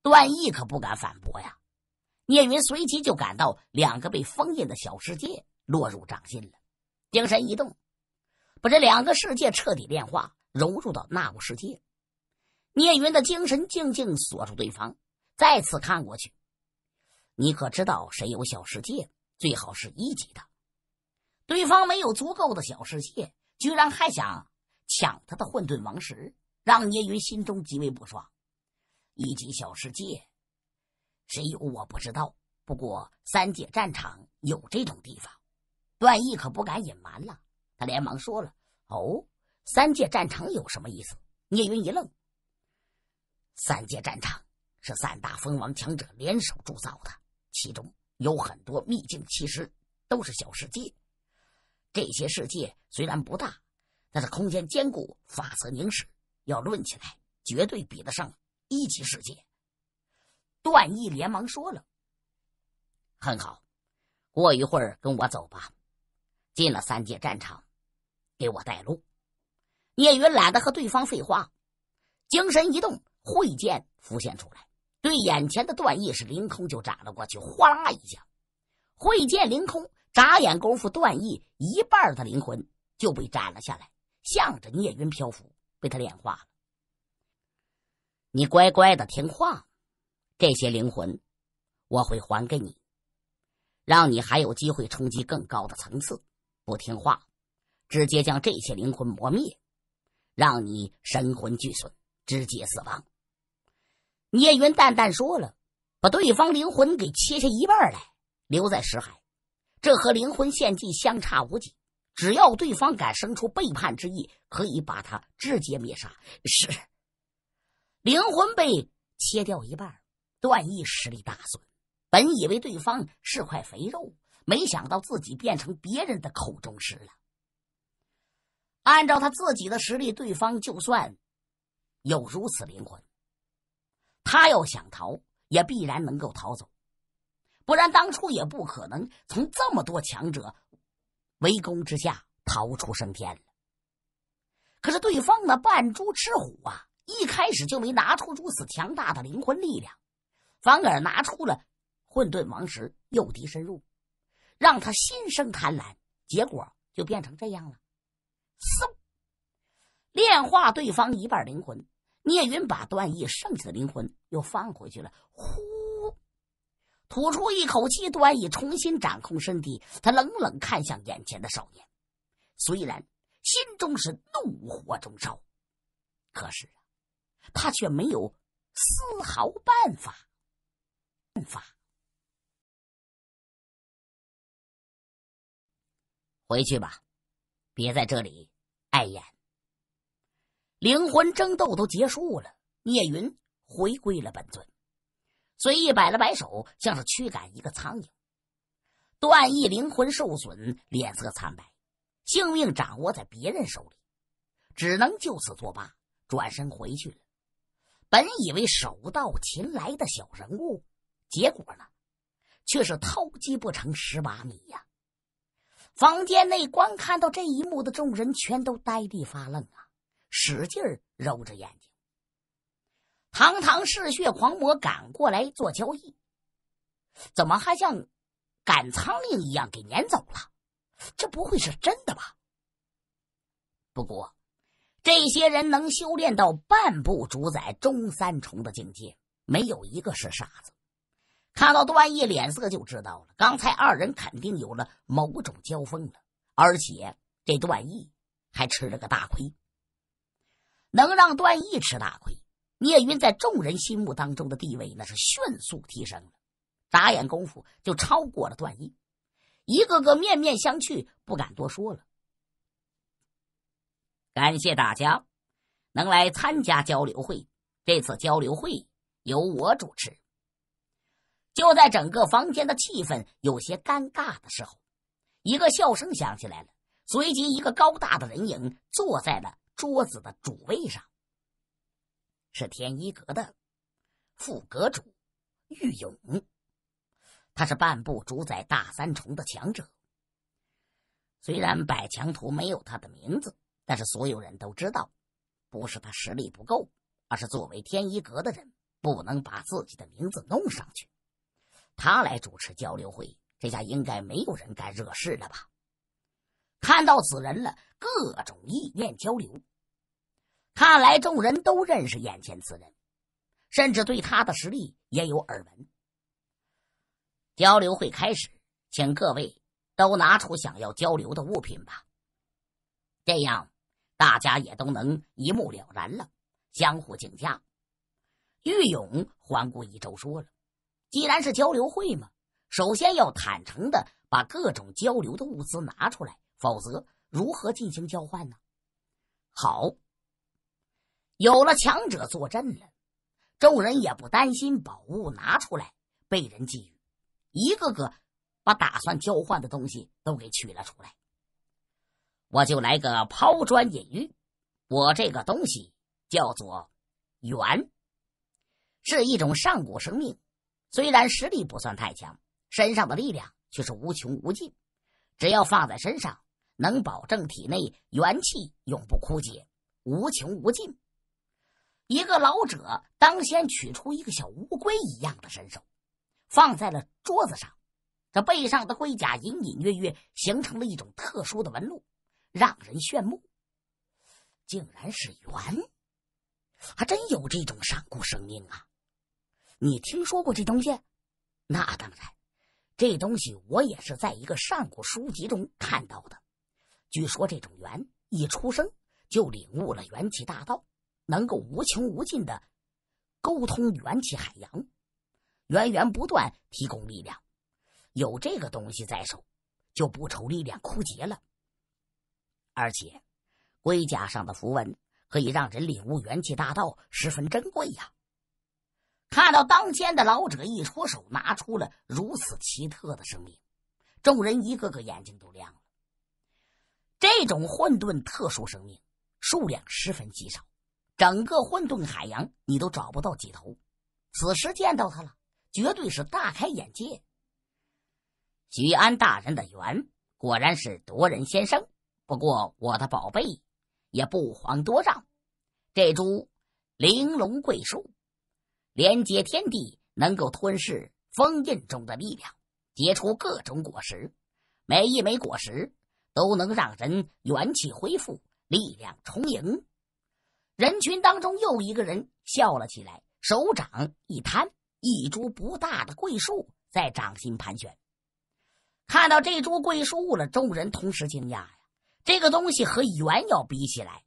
段毅可不敢反驳呀。聂云随即就感到两个被封印的小世界落入掌心了，精神一动，把这两个世界彻底炼化，融入到那不世界。聂云的精神静静锁住对方，再次看过去：“你可知道谁有小世界？最好是一级的。”对方没有足够的小世界，居然还想抢他的混沌王石，让聂云心中极为不爽。一级小世界，谁有我不知道。不过三界战场有这种地方，段毅可不敢隐瞒了，他连忙说了：“哦，三界战场有什么意思？”聂云一愣。三界战场是三大封王强者联手铸造的，其中有很多秘境，其实都是小世界。这些世界虽然不大，但是空间坚固，法则凝实。要论起来，绝对比得上一级世界。段毅连忙说了：“很好，过一会儿跟我走吧。”进了三界战场，给我带路。聂云懒得和对方废话，精神一动。慧剑浮现出来，对眼前的段毅是凌空就斩了过去，哗啦一下，慧剑凌空，眨眼功夫，段毅一半的灵魂就被斩了下来，向着聂云漂浮，被他炼化了。你乖乖的听话，这些灵魂我会还给你，让你还有机会冲击更高的层次。不听话，直接将这些灵魂磨灭，让你神魂俱损，直接死亡。聂云淡淡说了：“把对方灵魂给切下一半来，留在石海，这和灵魂献祭相差无几。只要对方敢生出背叛之意，可以把他直接灭杀。”是，灵魂被切掉一半，段毅实力大损。本以为对方是块肥肉，没想到自己变成别人的口中食了。按照他自己的实力，对方就算有如此灵魂。他要想逃，也必然能够逃走，不然当初也不可能从这么多强者围攻之下逃出升天了。可是对方的扮猪吃虎啊，一开始就没拿出如此强大的灵魂力量，反而拿出了混沌王石诱敌深入，让他心生贪婪，结果就变成这样了。嗖，炼化对方一半灵魂。聂云把段毅剩下的灵魂又放回去了，呼，吐出一口气，段毅重新掌控身体。他冷冷看向眼前的少年，虽然心中是怒火中烧，可是啊，他却没有丝毫办法。办法，回去吧，别在这里碍眼。灵魂争斗都结束了，聂云回归了本尊，随意摆了摆手，像是驱赶一个苍蝇。段毅灵魂受损，脸色惨白，性命掌握在别人手里，只能就此作罢，转身回去了。本以为手到擒来的小人物，结果呢，却是偷鸡不成蚀把米呀！房间内观看到这一幕的众人全都呆地发愣啊！使劲揉着眼睛，堂堂嗜血狂魔赶过来做交易，怎么还像赶苍蝇一样给撵走了？这不会是真的吧？不过，这些人能修炼到半步主宰中三重的境界，没有一个是傻子。看到段毅脸色就知道了，刚才二人肯定有了某种交锋了，而且这段毅还吃了个大亏。能让段毅吃大亏，聂云在众人心目当中的地位那是迅速提升了，眨眼功夫就超过了段毅。一个个面面相觑，不敢多说了。感谢大家能来参加交流会，这次交流会由我主持。就在整个房间的气氛有些尴尬的时候，一个笑声响起来了，随即一个高大的人影坐在了。桌子的主位上是天一阁的副阁主玉勇，他是半步主宰大三重的强者。虽然百强图没有他的名字，但是所有人都知道，不是他实力不够，而是作为天一阁的人，不能把自己的名字弄上去。他来主持交流会，这下应该没有人敢惹事了吧？看到此人了，各种意念交流。看来众人都认识眼前此人，甚至对他的实力也有耳闻。交流会开始，请各位都拿出想要交流的物品吧，这样大家也都能一目了然了，相互竞价。玉勇环顾一周，说了：“既然是交流会嘛，首先要坦诚的把各种交流的物资拿出来。”否则，如何进行交换呢？好，有了强者坐镇了，众人也不担心宝物拿出来被人觊觎，一个个把打算交换的东西都给取了出来。我就来个抛砖引玉，我这个东西叫做“元”，是一种上古生命，虽然实力不算太强，身上的力量却是无穷无尽，只要放在身上。能保证体内元气永不枯竭，无穷无尽。一个老者当先取出一个小乌龟一样的神兽，放在了桌子上。这背上的龟甲隐隐约约形成了一种特殊的纹路，让人炫目。竟然是元，还真有这种上古生命啊！你听说过这东西？那当然，这东西我也是在一个上古书籍中看到的。据说这种猿一出生就领悟了元气大道，能够无穷无尽的沟通元气海洋，源源不断提供力量。有这个东西在手，就不愁力量枯竭了。而且龟甲上的符文可以让人领悟元气大道，十分珍贵呀！看到当间的老者一出手拿出了如此奇特的生命，众人一个个眼睛都亮了。这种混沌特殊生命数量十分极少，整个混沌海洋你都找不到几头。此时见到它了，绝对是大开眼界。许安大人的缘果然是夺人先生，不过我的宝贝也不遑多让。这株玲珑桂树连接天地，能够吞噬封印中的力量，结出各种果实，每一枚果实。都能让人元气恢复，力量充盈。人群当中，又一个人笑了起来，手掌一摊，一株不大的桂树在掌心盘旋。看到这株桂树了，众人同时惊讶呀！这个东西和元药比起来，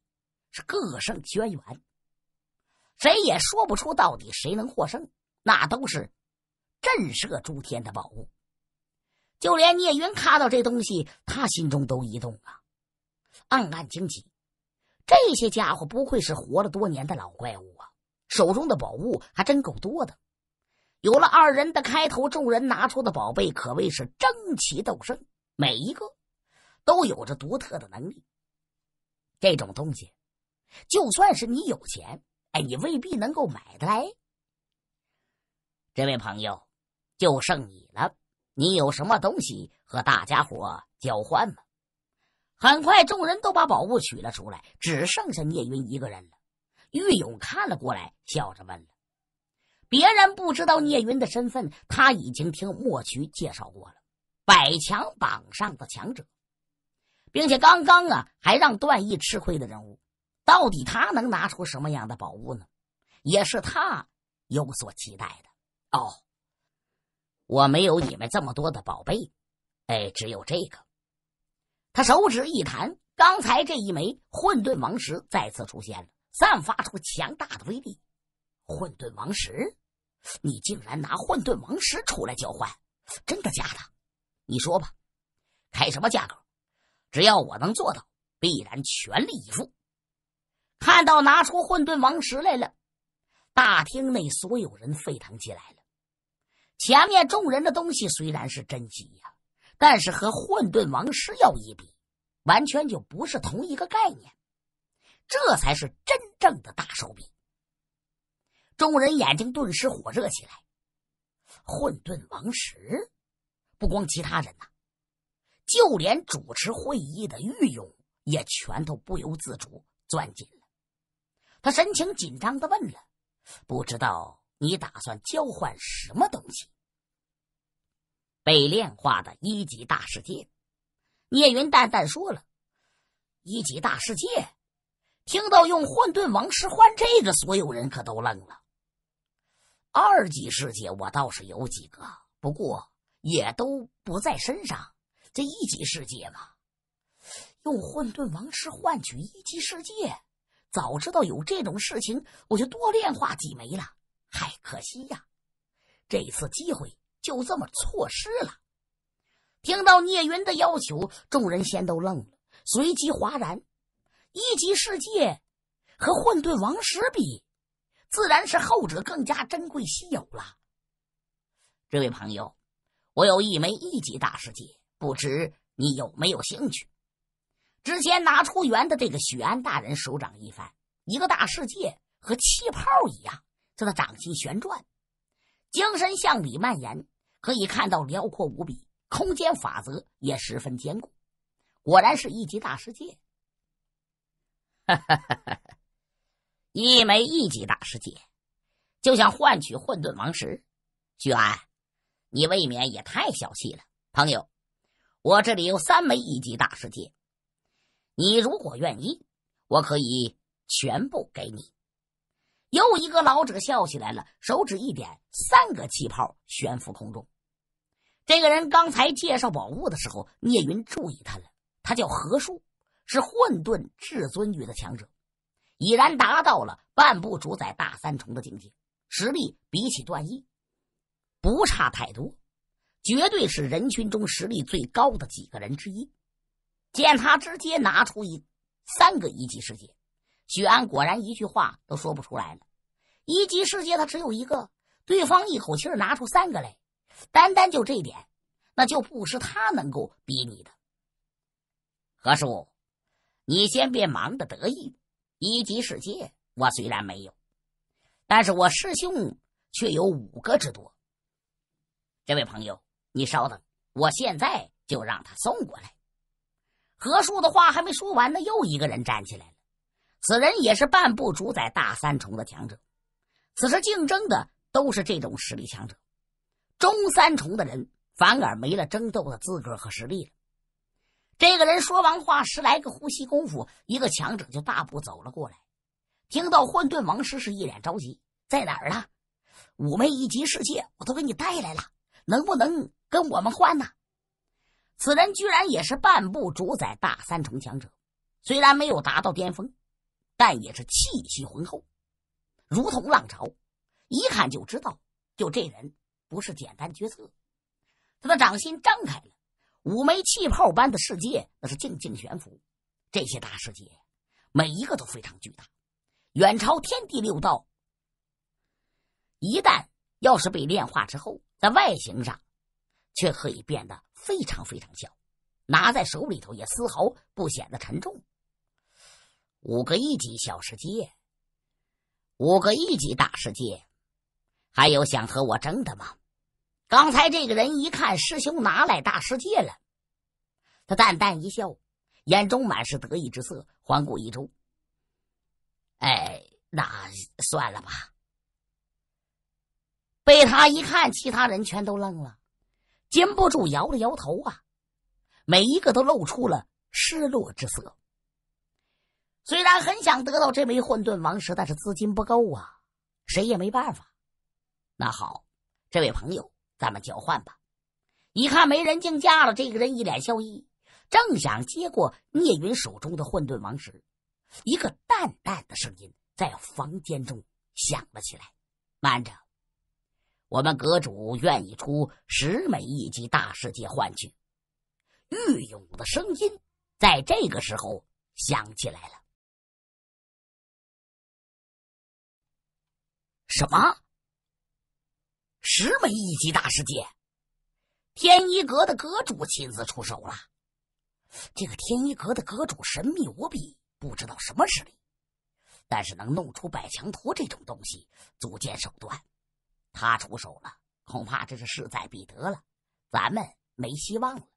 是各胜轩辕，谁也说不出到底谁能获胜。那都是震慑诸天的宝物。就连聂云看到这东西，他心中都一动啊，暗暗惊奇：这些家伙不愧是活了多年的老怪物啊，手中的宝物还真够多的。有了二人的开头，众人拿出的宝贝可谓是争奇斗胜，每一个都有着独特的能力。这种东西，就算是你有钱，哎，你未必能够买得来。这位朋友，就剩你了。你有什么东西和大家伙交换吗？很快，众人都把宝物取了出来，只剩下聂云一个人了。玉勇看了过来，笑着问了：“别人不知道聂云的身份，他已经听莫渠介绍过了，百强榜上的强者，并且刚刚啊还让段毅吃亏的人物，到底他能拿出什么样的宝物呢？也是他有所期待的哦。”我没有你们这么多的宝贝，哎，只有这个。他手指一弹，刚才这一枚混沌王石再次出现了，散发出强大的威力。混沌王石，你竟然拿混沌王石出来交换，真的假的？你说吧，开什么价格？只要我能做到，必然全力以赴。看到拿出混沌王石来了，大厅内所有人沸腾起来了。前面众人的东西虽然是真迹呀，但是和混沌王师要一比，完全就不是同一个概念。这才是真正的大手笔。众人眼睛顿时火热起来。混沌王石，不光其他人呐，就连主持会议的御勇也拳头不由自主攥紧了。他神情紧张的问了：“不知道。”你打算交换什么东西？被炼化的一级大世界，聂云淡淡说了：“一级大世界。”听到用混沌王石换这个，所有人可都愣了。二级世界我倒是有几个，不过也都不在身上。这一级世界嘛，用混沌王石换取一级世界，早知道有这种事情，我就多炼化几枚了。嗨，可惜呀，这次机会就这么错失了。听到聂云的要求，众人先都愣了，随即哗然。一级世界和混沌王石比，自然是后者更加珍贵稀有了。这位朋友，我有一枚一级大世界，不知你有没有兴趣？之前拿出圆的这个许安大人手掌一翻，一个大世界和气泡一样。这的掌心旋转，精神向里蔓延，可以看到辽阔无比，空间法则也十分坚固。果然是一级大世界，哈哈哈哈哈！一枚一级大世界就想换取混沌王石，居安，你未免也太小气了，朋友。我这里有三枚一级大世界，你如果愿意，我可以全部给你。又一个老者笑起来了，手指一点，三个气泡悬浮空中。这个人刚才介绍宝物的时候，聂云注意他了。他叫何叔，是混沌至尊域的强者，已然达到了半步主宰大三重的境界，实力比起段毅不差太多，绝对是人群中实力最高的几个人之一。见他直接拿出一三个一级世界。许安果然一句话都说不出来了。一级世界他只有一个，对方一口气拿出三个来，单单就这点，那就不是他能够比拟的。何叔，你先别忙着得意，一级世界我虽然没有，但是我师兄却有五个之多。这位朋友，你稍等，我现在就让他送过来。何叔的话还没说完呢，又一个人站起来了。此人也是半步主宰大三重的强者，此时竞争的都是这种实力强者，中三重的人反而没了争斗的资格和实力了。这个人说完话，十来个呼吸功夫，一个强者就大步走了过来。听到混沌王师是一脸着急，在哪儿呢？五妹一级世界我都给你带来了，能不能跟我们换呢？此人居然也是半步主宰大三重强者，虽然没有达到巅峰。但也是气息浑厚，如同浪潮，一看就知道，就这人不是简单角色。他的掌心张开了五枚气泡般的世界，那是静静悬浮。这些大世界，每一个都非常巨大，远超天地六道。一旦要是被炼化之后，在外形上，却可以变得非常非常小，拿在手里头也丝毫不显得沉重。五个一级小世界，五个一级大世界，还有想和我争的吗？刚才这个人一看，师兄拿来大世界了，他淡淡一笑，眼中满是得意之色，环顾一周。哎，那算了吧。被他一看，其他人全都愣了，禁不住摇了摇头啊，每一个都露出了失落之色。虽然很想得到这枚混沌王石，但是资金不够啊，谁也没办法。那好，这位朋友，咱们交换吧。一看没人竞价了，这个人一脸笑意，正想接过聂云手中的混沌王石，一个淡淡的声音在房间中响了起来：“慢着，我们阁主愿意出十枚一级大世界换取。”玉勇的声音在这个时候响起来了。什么？十枚一级大世界，天一阁的阁主亲自出手了。这个天一阁的阁主神秘无比，不知道什么实力，但是能弄出百强图这种东西，足见手段。他出手了，恐怕这是势在必得了，咱们没希望了。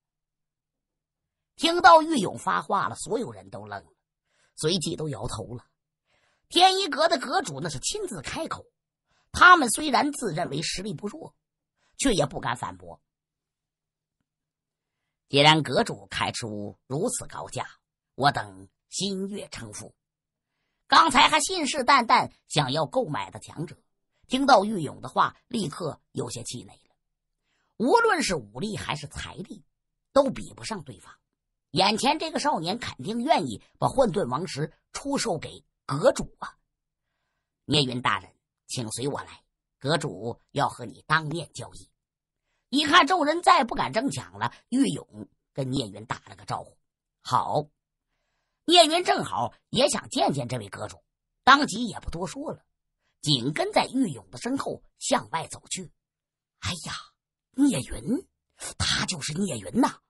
听到玉勇发话了，所有人都愣，了，随即都摇头了。天一阁的阁主那是亲自开口。他们虽然自认为实力不弱，却也不敢反驳。既然阁主开出如此高价，我等心悦诚服。刚才还信誓旦旦想要购买的强者，听到玉勇的话，立刻有些气馁了。无论是武力还是财力，都比不上对方。眼前这个少年肯定愿意把混沌王石出售给阁主啊，聂云大人。请随我来，阁主要和你当面交易。一看众人再不敢争抢了，玉勇跟聂云打了个招呼。好，聂云正好也想见见这位阁主，当即也不多说了，紧跟在玉勇的身后向外走去。哎呀，聂云，他就是聂云呐，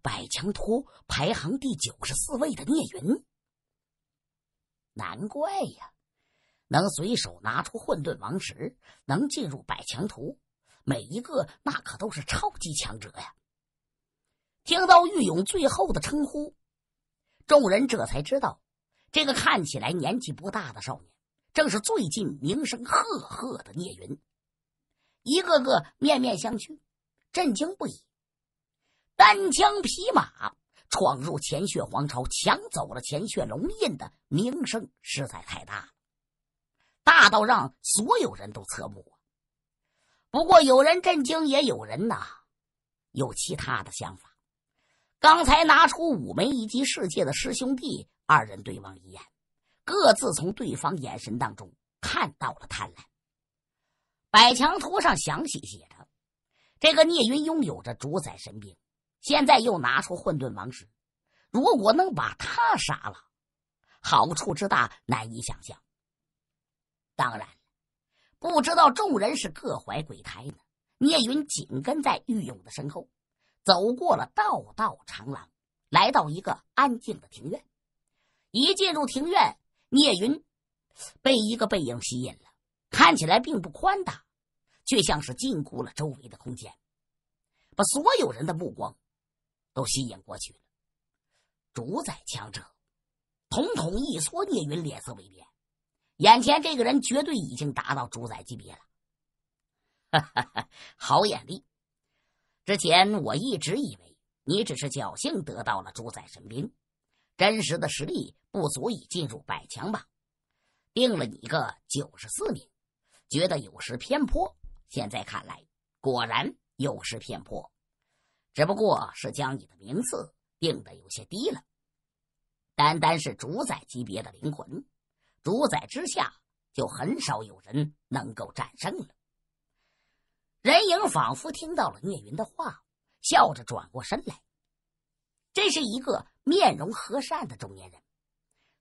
百强图排行第九十四位的聂云，难怪呀。能随手拿出混沌王石，能进入百强图，每一个那可都是超级强者呀！听到玉勇最后的称呼，众人这才知道，这个看起来年纪不大的少年，正是最近名声赫赫的聂云。一个个面面相觑，震惊不已。单枪匹马闯入乾血皇朝，抢走了乾血龙印的名声，实在太大。大到让所有人都侧目。不过，有人震惊，也有人呐，有其他的想法。刚才拿出五枚一级世界的师兄弟二人对望一眼，各自从对方眼神当中看到了贪婪。百强图上详细写着：这个聂云拥有着主宰神兵，现在又拿出混沌王石。如果能把他杀了，好处之大难以想象。当然，不知道众人是各怀鬼胎呢。聂云紧跟在玉勇的身后，走过了道道长廊，来到一个安静的庭院。一进入庭院，聂云被一个背影吸引了。看起来并不宽大，却像是禁锢了周围的空间，把所有人的目光都吸引过去了。主宰强者，瞳统一缩，聂云脸色微变。眼前这个人绝对已经达到主宰级别了，哈哈哈！好眼力！之前我一直以为你只是侥幸得到了主宰神兵，真实的实力不足以进入百强榜，定了你一个九十四名，觉得有失偏颇。现在看来，果然有失偏颇，只不过是将你的名次定的有些低了。单单是主宰级别的灵魂。主宰之下，就很少有人能够战胜了。人影仿佛听到了聂云的话，笑着转过身来。这是一个面容和善的中年人，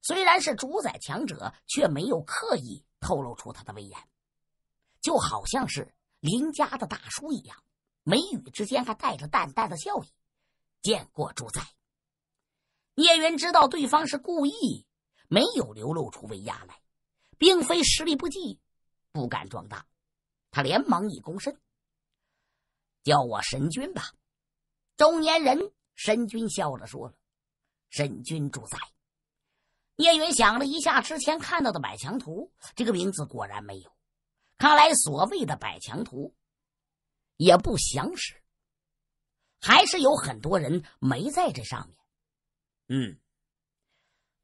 虽然是主宰强者，却没有刻意透露出他的威严，就好像是邻家的大叔一样，眉宇之间还带着淡淡的笑意。见过主宰，聂云知道对方是故意。没有流露出威压来，并非实力不济，不敢壮大。他连忙一躬身，叫我神君吧。中年人神君笑着说了：“神君住在。”聂云想了一下之前看到的百强图，这个名字果然没有。看来所谓的百强图也不详实，还是有很多人没在这上面。嗯。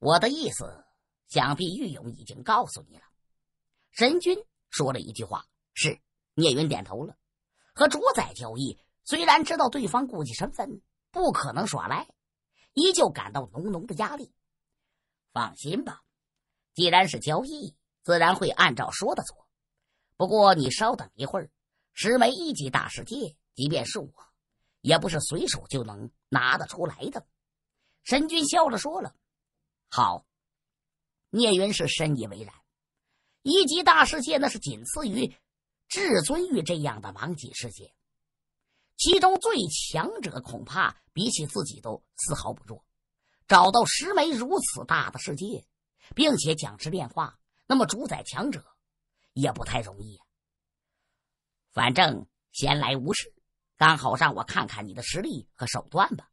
我的意思，想必玉勇已经告诉你了。神君说了一句话：“是。”聂云点头了。和主宰交易，虽然知道对方顾忌身份，不可能耍赖，依旧感到浓浓的压力。放心吧，既然是交易，自然会按照说的做。不过你稍等一会儿，十枚一级大世界，即便是我，也不是随手就能拿得出来的。神君笑着说了。好，聂云是深以为然。一级大世界，那是仅次于至尊域这样的王级世界，其中最强者恐怕比起自己都丝毫不弱。找到十枚如此大的世界，并且将之炼化，那么主宰强者也不太容易啊。反正闲来无事，刚好让我看看你的实力和手段吧。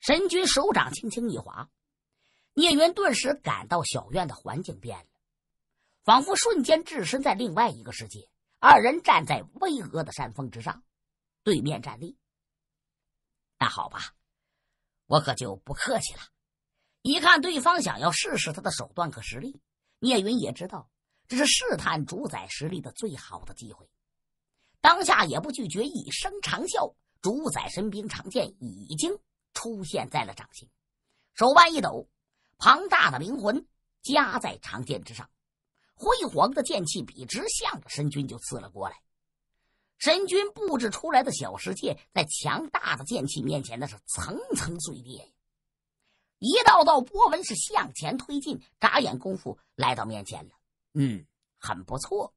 神君手掌轻轻一划，聂云顿时感到小院的环境变了，仿佛瞬间置身在另外一个世界。二人站在巍峨的山峰之上，对面站立。那好吧，我可就不客气了。一看对方想要试试他的手段和实力，聂云也知道这是试探主宰实力的最好的机会，当下也不拒绝，一声长啸，主宰神兵长剑已经。出现在了掌心，手腕一抖，庞大的灵魂夹在长剑之上，辉煌的剑气笔直向着神君就刺了过来。神君布置出来的小世界，在强大的剑气面前，那是层层碎裂，一道道波纹是向前推进，眨眼功夫来到面前了。嗯，很不错。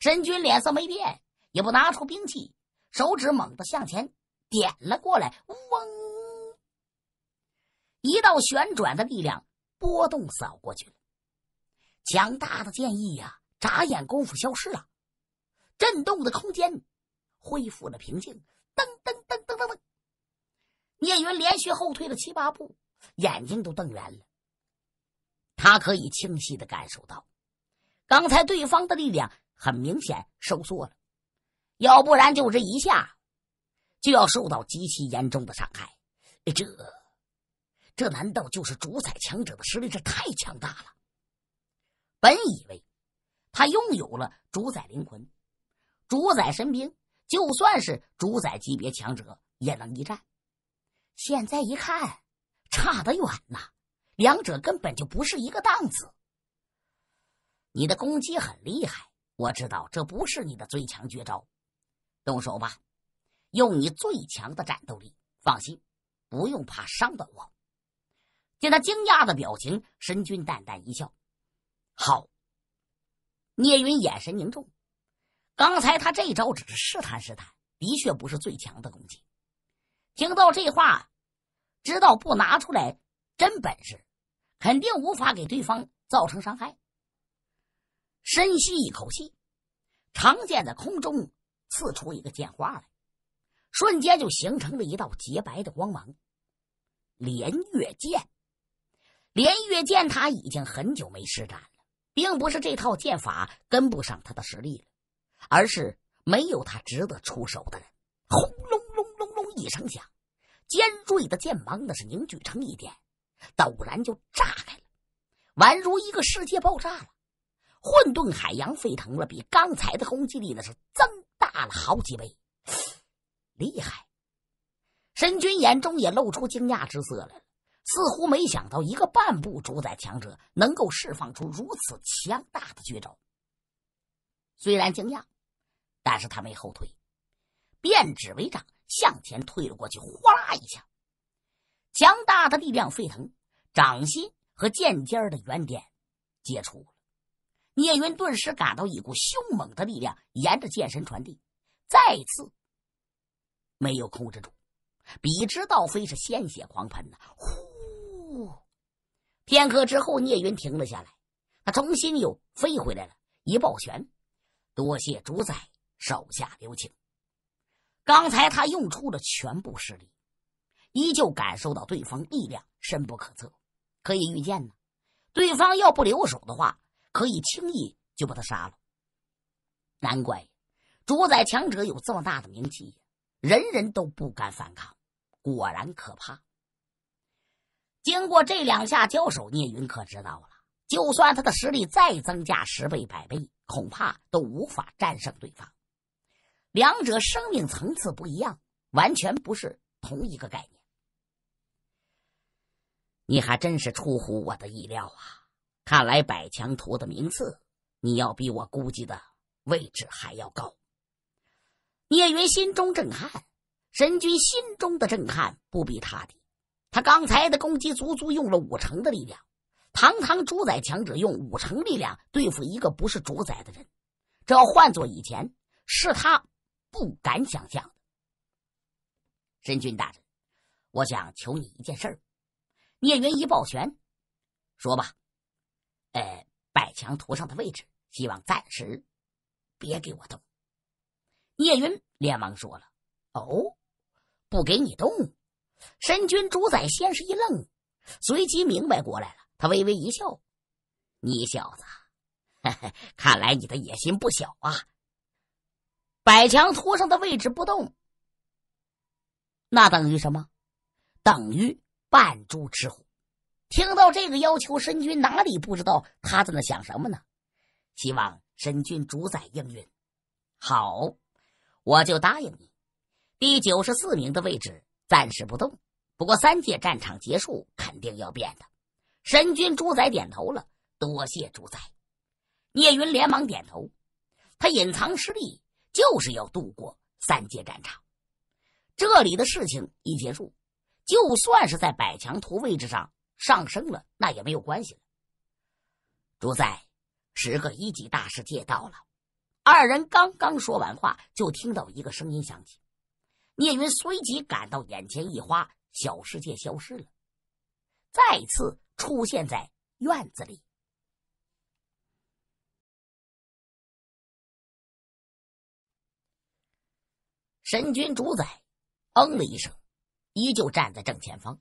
神君脸色没变，也不拿出兵器，手指猛地向前点了过来，嗡。一道旋转的力量波动扫过去了，强大的剑意呀，眨眼功夫消失了，震动的空间恢复了平静。噔噔噔噔噔噔，聂云连续后退了七八步，眼睛都瞪圆了。他可以清晰的感受到，刚才对方的力量很明显收缩了，要不然就这一下就要受到极其严重的伤害。这。这难道就是主宰强者的实力？这太强大了！本以为他拥有了主宰灵魂、主宰神兵，就算是主宰级别强者也能一战。现在一看，差得远呐！两者根本就不是一个档次。你的攻击很厉害，我知道这不是你的最强绝招。动手吧，用你最强的战斗力。放心，不用怕伤到我。见他惊讶的表情，神君淡淡一笑：“好。”聂云眼神凝重，刚才他这招只是试探试探，的确不是最强的攻击。听到这话，知道不拿出来真本事，肯定无法给对方造成伤害。深吸一口气，长剑在空中刺出一个剑花来，瞬间就形成了一道洁白的光芒——连月剑。连月剑他已经很久没施展了，并不是这套剑法跟不上他的实力了，而是没有他值得出手的人。轰隆隆隆隆，一声响，尖锐的剑芒那是凝聚成一点，陡然就炸开了，宛如一个世界爆炸了，混沌海洋沸腾了，比刚才的攻击力那是增大了好几倍，厉害！神君眼中也露出惊讶之色来了。似乎没想到一个半步主宰强者能够释放出如此强大的绝招，虽然惊讶，但是他没后退，变指为掌向前推了过去，哗啦一下，强大的力量沸腾，掌心和剑尖的原点接触，聂云顿时感到一股凶猛的力量沿着剑身传递，再次没有控制住，笔直倒飞，是鲜血狂喷呐，呼。片刻之后，聂云停了下来，他重新又飞回来了，一抱拳：“多谢主宰手下留情。”刚才他用出了全部实力，依旧感受到对方力量深不可测。可以预见呢，对方要不留手的话，可以轻易就把他杀了。难怪主宰强者有这么大的名气，人人都不敢反抗，果然可怕。经过这两下交手，聂云可知道了，就算他的实力再增加十倍、百倍，恐怕都无法战胜对方。两者生命层次不一样，完全不是同一个概念。你还真是出乎我的意料啊！看来百强图的名次，你要比我估计的位置还要高。聂云心中震撼，神君心中的震撼不比他低。他刚才的攻击足足用了五成的力量，堂堂主宰强者用五成力量对付一个不是主宰的人，这要换做以前，是他不敢想象。神君大人，我想求你一件事儿。聂云一抱拳，说吧。呃，百强图上的位置，希望暂时别给我动。聂云连忙说了：“哦，不给你动。”神君主宰先是一愣，随即明白过来了。他微微一笑：“你小子，看来你的野心不小啊！百强托上的位置不动，那等于什么？等于扮猪吃虎。”听到这个要求，神君哪里不知道他在那想什么呢？希望神君主宰应允。好，我就答应你。第九十四名的位置。暂时不动，不过三界战场结束肯定要变的。神君主宰点头了，多谢主宰。聂云连忙点头，他隐藏实力就是要度过三界战场。这里的事情一结束，就算是在百强图位置上上升了，那也没有关系。主宰，十个一级大世界到了。二人刚刚说完话，就听到一个声音响起。聂云随即感到眼前一花，小世界消失了，再次出现在院子里。神君主宰嗯了一声，依旧站在正前方，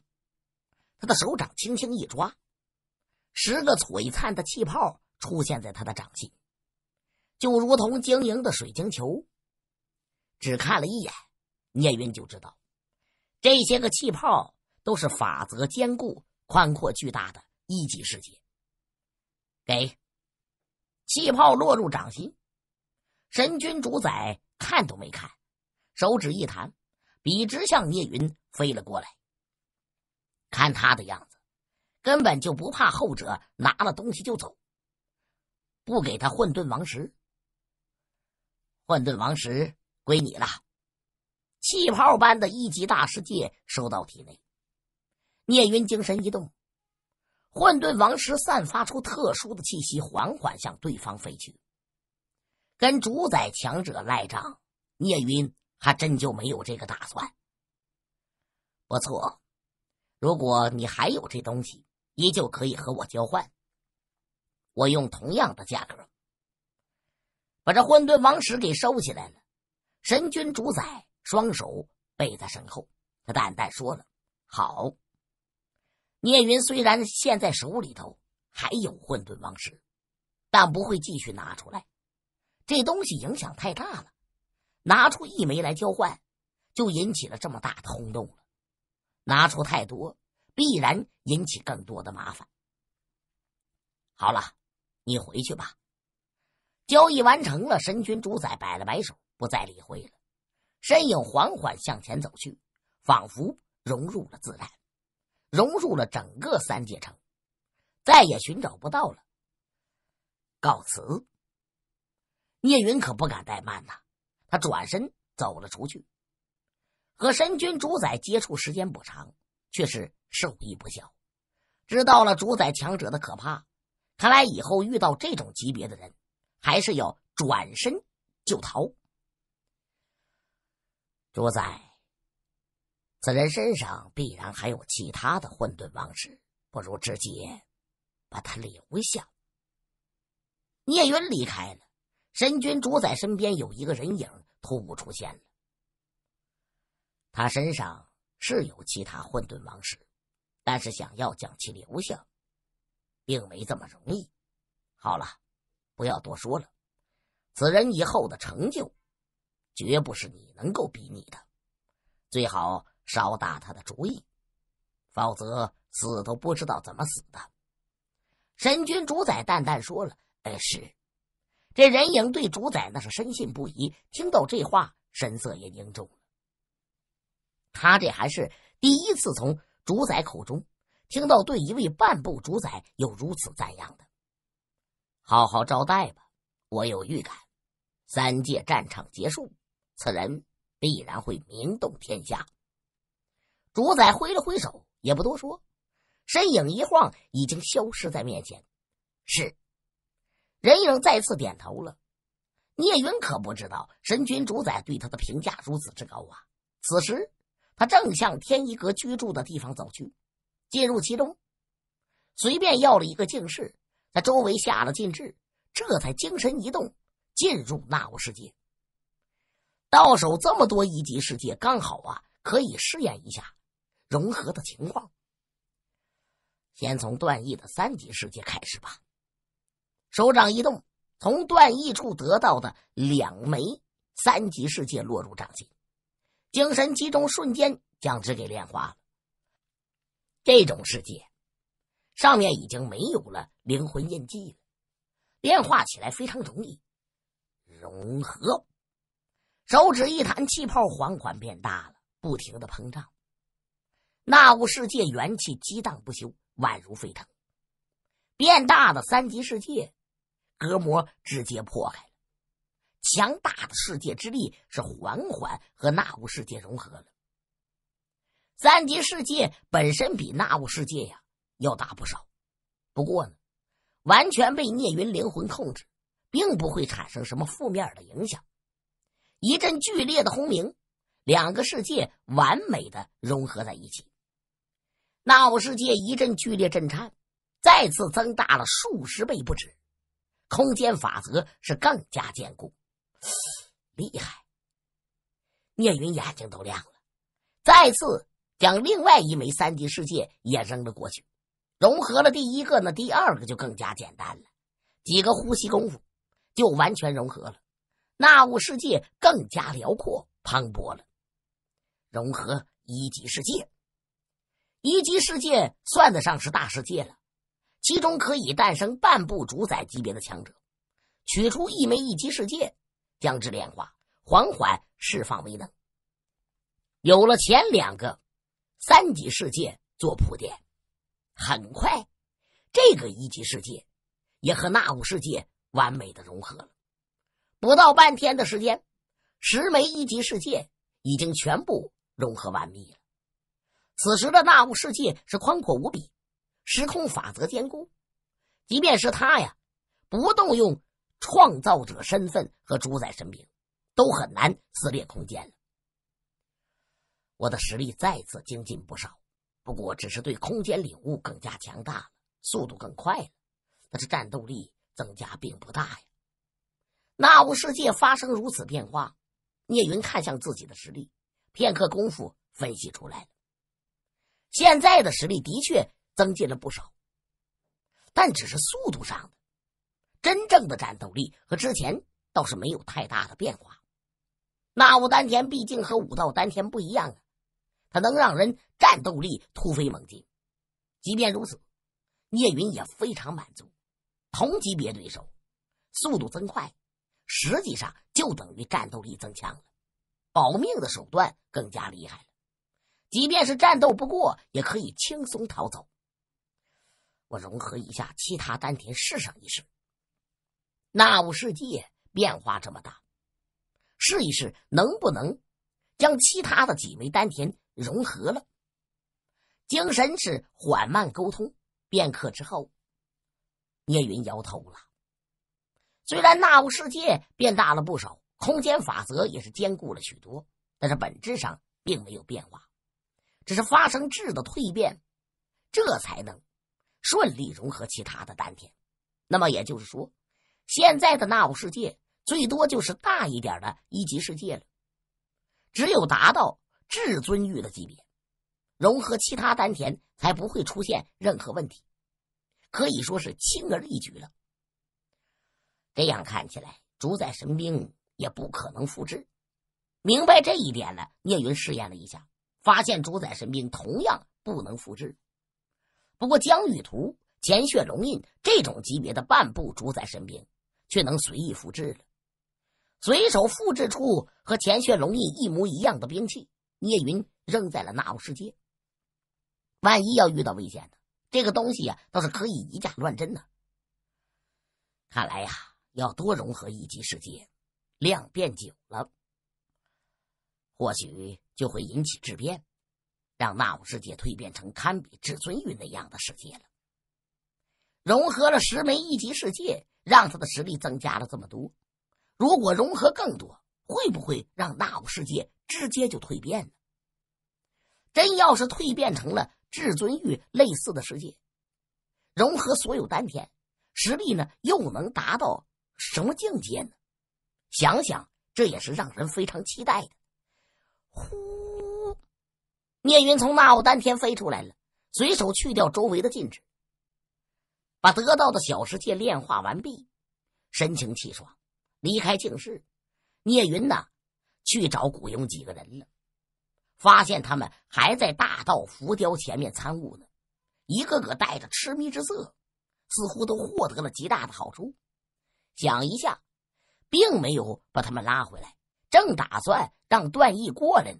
他的手掌轻轻一抓，十个璀璨的气泡出现在他的掌心，就如同晶莹的水晶球。只看了一眼。聂云就知道，这些个气泡都是法则坚固、宽阔巨大的一级世界。给，气泡落入掌心，神君主宰看都没看，手指一弹，笔直向聂云飞了过来。看他的样子，根本就不怕后者拿了东西就走，不给他混沌王石，混沌王石归你了。气泡般的一级大世界收到体内，聂云精神一动，混沌王石散发出特殊的气息，缓缓向对方飞去。跟主宰强者赖账，聂云还真就没有这个打算。不错，如果你还有这东西，依旧可以和我交换，我用同样的价格把这混沌王石给收起来了。神君主宰。双手背在身后，他淡淡说了：“好。”聂云虽然现在手里头还有混沌王石，但不会继续拿出来。这东西影响太大了，拿出一枚来交换，就引起了这么大的轰动了。拿出太多，必然引起更多的麻烦。好了，你回去吧。交易完成了，神君主宰摆了摆手，不再理会了。身影缓缓向前走去，仿佛融入了自然，融入了整个三界城，再也寻找不到了。告辞！聂云可不敢怠慢呐，他转身走了出去。和神君主宰接触时间不长，却是受益不小，知道了主宰强者的可怕。看来以后遇到这种级别的人，还是要转身就逃。主宰，此人身上必然还有其他的混沌王石，不如直接把他留下。聂云离开了，神君主宰身边有一个人影突兀出现了。他身上是有其他混沌王石，但是想要将其留下，并没这么容易。好了，不要多说了，此人以后的成就。绝不是你能够比拟的，最好少打他的主意，否则死都不知道怎么死的。神君主宰淡淡说了：“哎，是。”这人影对主宰那是深信不疑，听到这话，神色也凝重了。他这还是第一次从主宰口中听到对一位半步主宰有如此赞扬的。好好招待吧，我有预感，三界战场结束。此人必然会名动天下。主宰挥了挥手，也不多说，身影一晃，已经消失在面前。是，人影再次点头了。聂云可不知道神君主宰对他的评价如此之高啊！此时，他正向天一阁居住的地方走去，进入其中，随便要了一个静室，在周围下了禁制，这才精神一动，进入那物世界。到手这么多一级世界，刚好啊，可以试验一下融合的情况。先从段毅的三级世界开始吧。手掌一动，从段毅处得到的两枚三级世界落入掌心，精神集中，瞬间将之给炼化了。这种世界上面已经没有了灵魂印记了，炼化起来非常容易。融合。手指一弹，气泡缓缓变大了，不停的膨胀。纳物世界元气激荡不休，宛如沸腾。变大的三级世界，隔膜直接破开了。强大的世界之力是缓缓和纳物世界融合了。三级世界本身比纳物世界呀要大不少，不过呢，完全被聂云灵魂控制，并不会产生什么负面的影响。一阵剧烈的轰鸣，两个世界完美的融合在一起。那世界一阵剧烈震颤，再次增大了数十倍不止。空间法则是更加坚固，厉害！聂云眼睛都亮了，再次将另外一枚三级世界也扔了过去，融合了第一个，那第二个就更加简单了。几个呼吸功夫，就完全融合了。纳物世界更加辽阔磅礴了，融合一级世界，一级世界算得上是大世界了，其中可以诞生半部主宰级别的强者。取出一枚一级世界，将之炼化，缓缓释放威能。有了前两个三级世界做铺垫，很快，这个一级世界也和纳物世界完美的融合了。不到半天的时间，十枚一级世界已经全部融合完毕了。此时的那物世界是宽阔无比，时空法则坚固，即便是他呀，不动用创造者身份和主宰神明，都很难撕裂空间了。我的实力再次精进不少，不过只是对空间领悟更加强大了，速度更快了，但是战斗力增加并不大呀。那物世界发生如此变化，聂云看向自己的实力，片刻功夫分析出来了。现在的实力的确增进了不少，但只是速度上的，真正的战斗力和之前倒是没有太大的变化。那物丹田毕竟和武道丹田不一样啊，它能让人战斗力突飞猛进。即便如此，聂云也非常满足。同级别对手，速度增快。实际上就等于战斗力增强了，保命的手段更加厉害了。即便是战斗不过，也可以轻松逃走。我融合一下其他丹田，试上一试。那五世界变化这么大，试一试能不能将其他的几枚丹田融合了？精神是缓慢沟通，片刻之后，聂云摇头了。虽然那乌世界变大了不少，空间法则也是坚固了许多，但是本质上并没有变化，只是发生质的蜕变，这才能顺利融合其他的丹田。那么也就是说，现在的那乌世界最多就是大一点的一级世界了。只有达到至尊域的级别，融合其他丹田才不会出现任何问题，可以说是轻而易举了。这样看起来，主宰神兵也不可能复制。明白这一点了，聂云试验了一下，发现主宰神兵同样不能复制。不过，江雨图、乾血龙印这种级别的半步主宰神兵，却能随意复制了。随手复制出和钱血龙印一模一样的兵器，聂云扔在了那五世界。万一要遇到危险呢？这个东西呀，倒是可以以假乱真呢。看来呀。要多融合一级世界，量变久了，或许就会引起质变，让那五世界蜕变成堪比至尊玉那样的世界了。融合了十枚一级世界，让他的实力增加了这么多。如果融合更多，会不会让那五世界直接就蜕变呢？真要是蜕变成了至尊域类似的世界，融合所有丹田，实力呢又能达到？什么境界呢？想想这也是让人非常期待的。呼，聂云从那奥丹天飞出来了，随手去掉周围的禁止，把得到的小世界炼化完毕，神清气爽，离开静室。聂云呢，去找古庸几个人了，发现他们还在大道浮雕前面参悟呢，一个个带着痴迷之色，似乎都获得了极大的好处。讲一下，并没有把他们拉回来，正打算让段毅过来呢，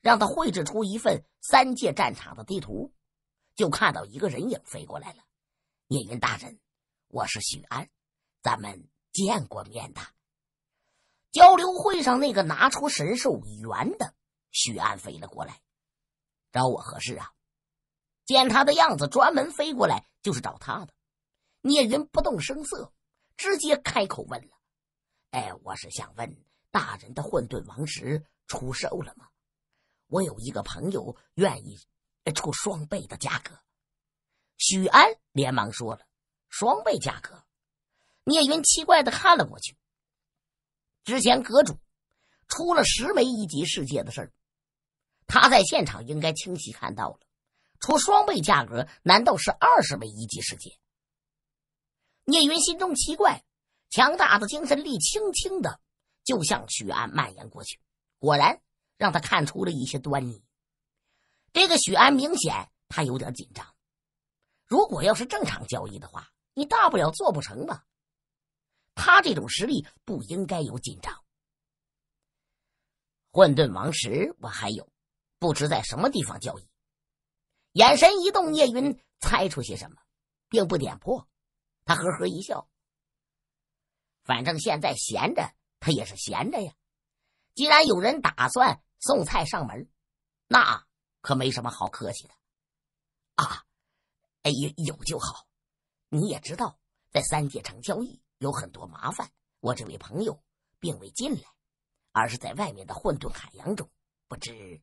让他绘制出一份三界战场的地图，就看到一个人影飞过来了。聂云大人，我是许安，咱们见过面的交流会上那个拿出神兽猿的许安飞了过来，找我何事啊？见他的样子，专门飞过来就是找他的。聂云不动声色。直接开口问了：“哎，我是想问大人的混沌王石出售了吗？我有一个朋友愿意出双倍的价格。”许安连忙说了：“双倍价格。”聂云奇怪的看了过去。之前阁主出了十枚一级世界的事儿，他在现场应该清晰看到了。出双倍价格，难道是二十枚一级世界？聂云心中奇怪，强大的精神力轻轻的就向许安蔓延过去。果然，让他看出了一些端倪。这个许安明显他有点紧张。如果要是正常交易的话，你大不了做不成吧？他这种实力不应该有紧张。混沌王石我还有，不知在什么地方交易。眼神一动，聂云猜出些什么，并不点破。他呵呵一笑，反正现在闲着，他也是闲着呀。既然有人打算送菜上门，那可没什么好客气的啊。哎，有就好。你也知道，在三界城交易有很多麻烦。我这位朋友并未进来，而是在外面的混沌海洋中。不知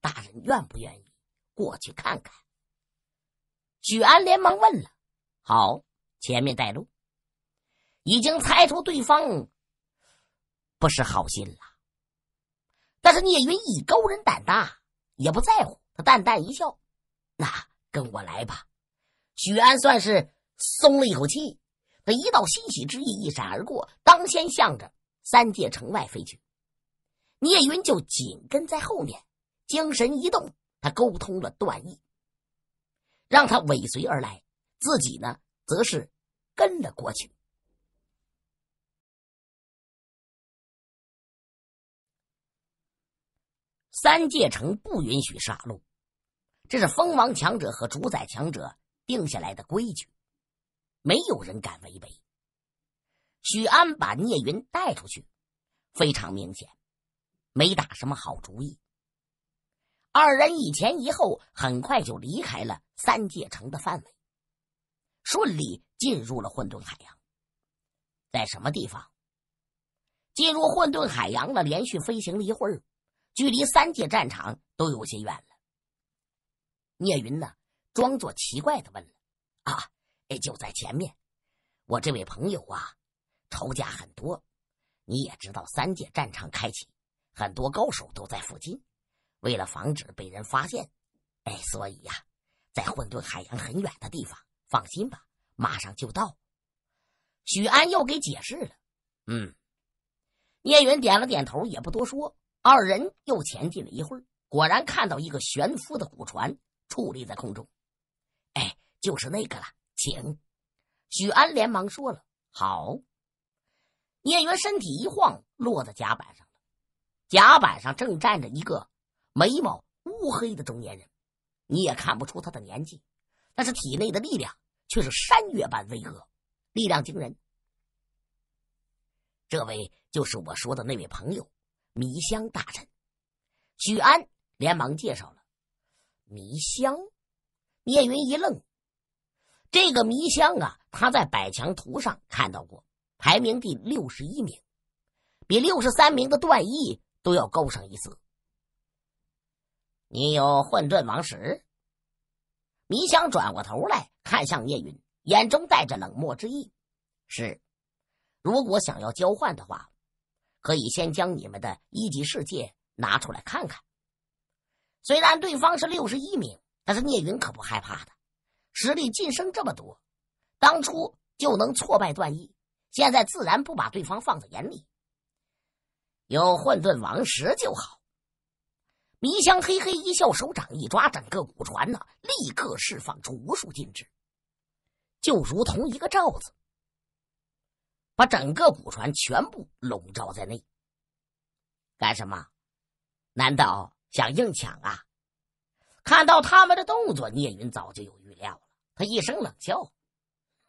大人愿不愿意过去看看？许安连忙问了：“好。”前面带路，已经猜出对方不是好心了。但是聂云一高人胆大，也不在乎。他淡淡一笑：“那跟我来吧。”许安算是松了一口气，他一道欣喜之意一闪而过，当先向着三界城外飞去。聂云就紧跟在后面，精神一动，他沟通了段毅，让他尾随而来，自己呢，则是。跟了过去。三界城不允许杀戮，这是蜂王强者和主宰强者定下来的规矩，没有人敢违背。许安把聂云带出去，非常明显，没打什么好主意。二人一前一后，很快就离开了三界城的范围，顺利。进入了混沌海洋，在什么地方？进入混沌海洋了，连续飞行了一会儿，距离三界战场都有些远了。聂云呢，装作奇怪的问了：“啊，哎，就在前面。我这位朋友啊，仇家很多，你也知道，三界战场开启，很多高手都在附近。为了防止被人发现，哎，所以呀，在混沌海洋很远的地方，放心吧。”马上就到，许安又给解释了。嗯，聂云点了点头，也不多说。二人又前进了一会儿，果然看到一个悬浮的古船矗立在空中。哎，就是那个了，请许安连忙说了：“好。”聂云身体一晃，落在甲板上了。甲板上正站着一个眉毛乌黑的中年人，你也看不出他的年纪，但是体内的力量。却是山岳般巍峨，力量惊人。这位就是我说的那位朋友，迷香大臣许安连忙介绍了迷香。聂云一愣，这个迷香啊，他在百强图上看到过，排名第六十一名，比六十三名的段毅都要高上一次。你有混沌王石？迷香转过头来看向聂云，眼中带着冷漠之意。是，如果想要交换的话，可以先将你们的一级世界拿出来看看。虽然对方是六十一名，但是聂云可不害怕的。实力晋升这么多，当初就能挫败段毅，现在自然不把对方放在眼里。有混沌王石就好。迷香嘿嘿一笑，手掌一抓，整个古船呢。立刻释放出无数禁制，就如同一个罩子，把整个古船全部笼罩在内。干什么？难道想硬抢啊？看到他们的动作，聂云早就有预料了。他一声冷笑：“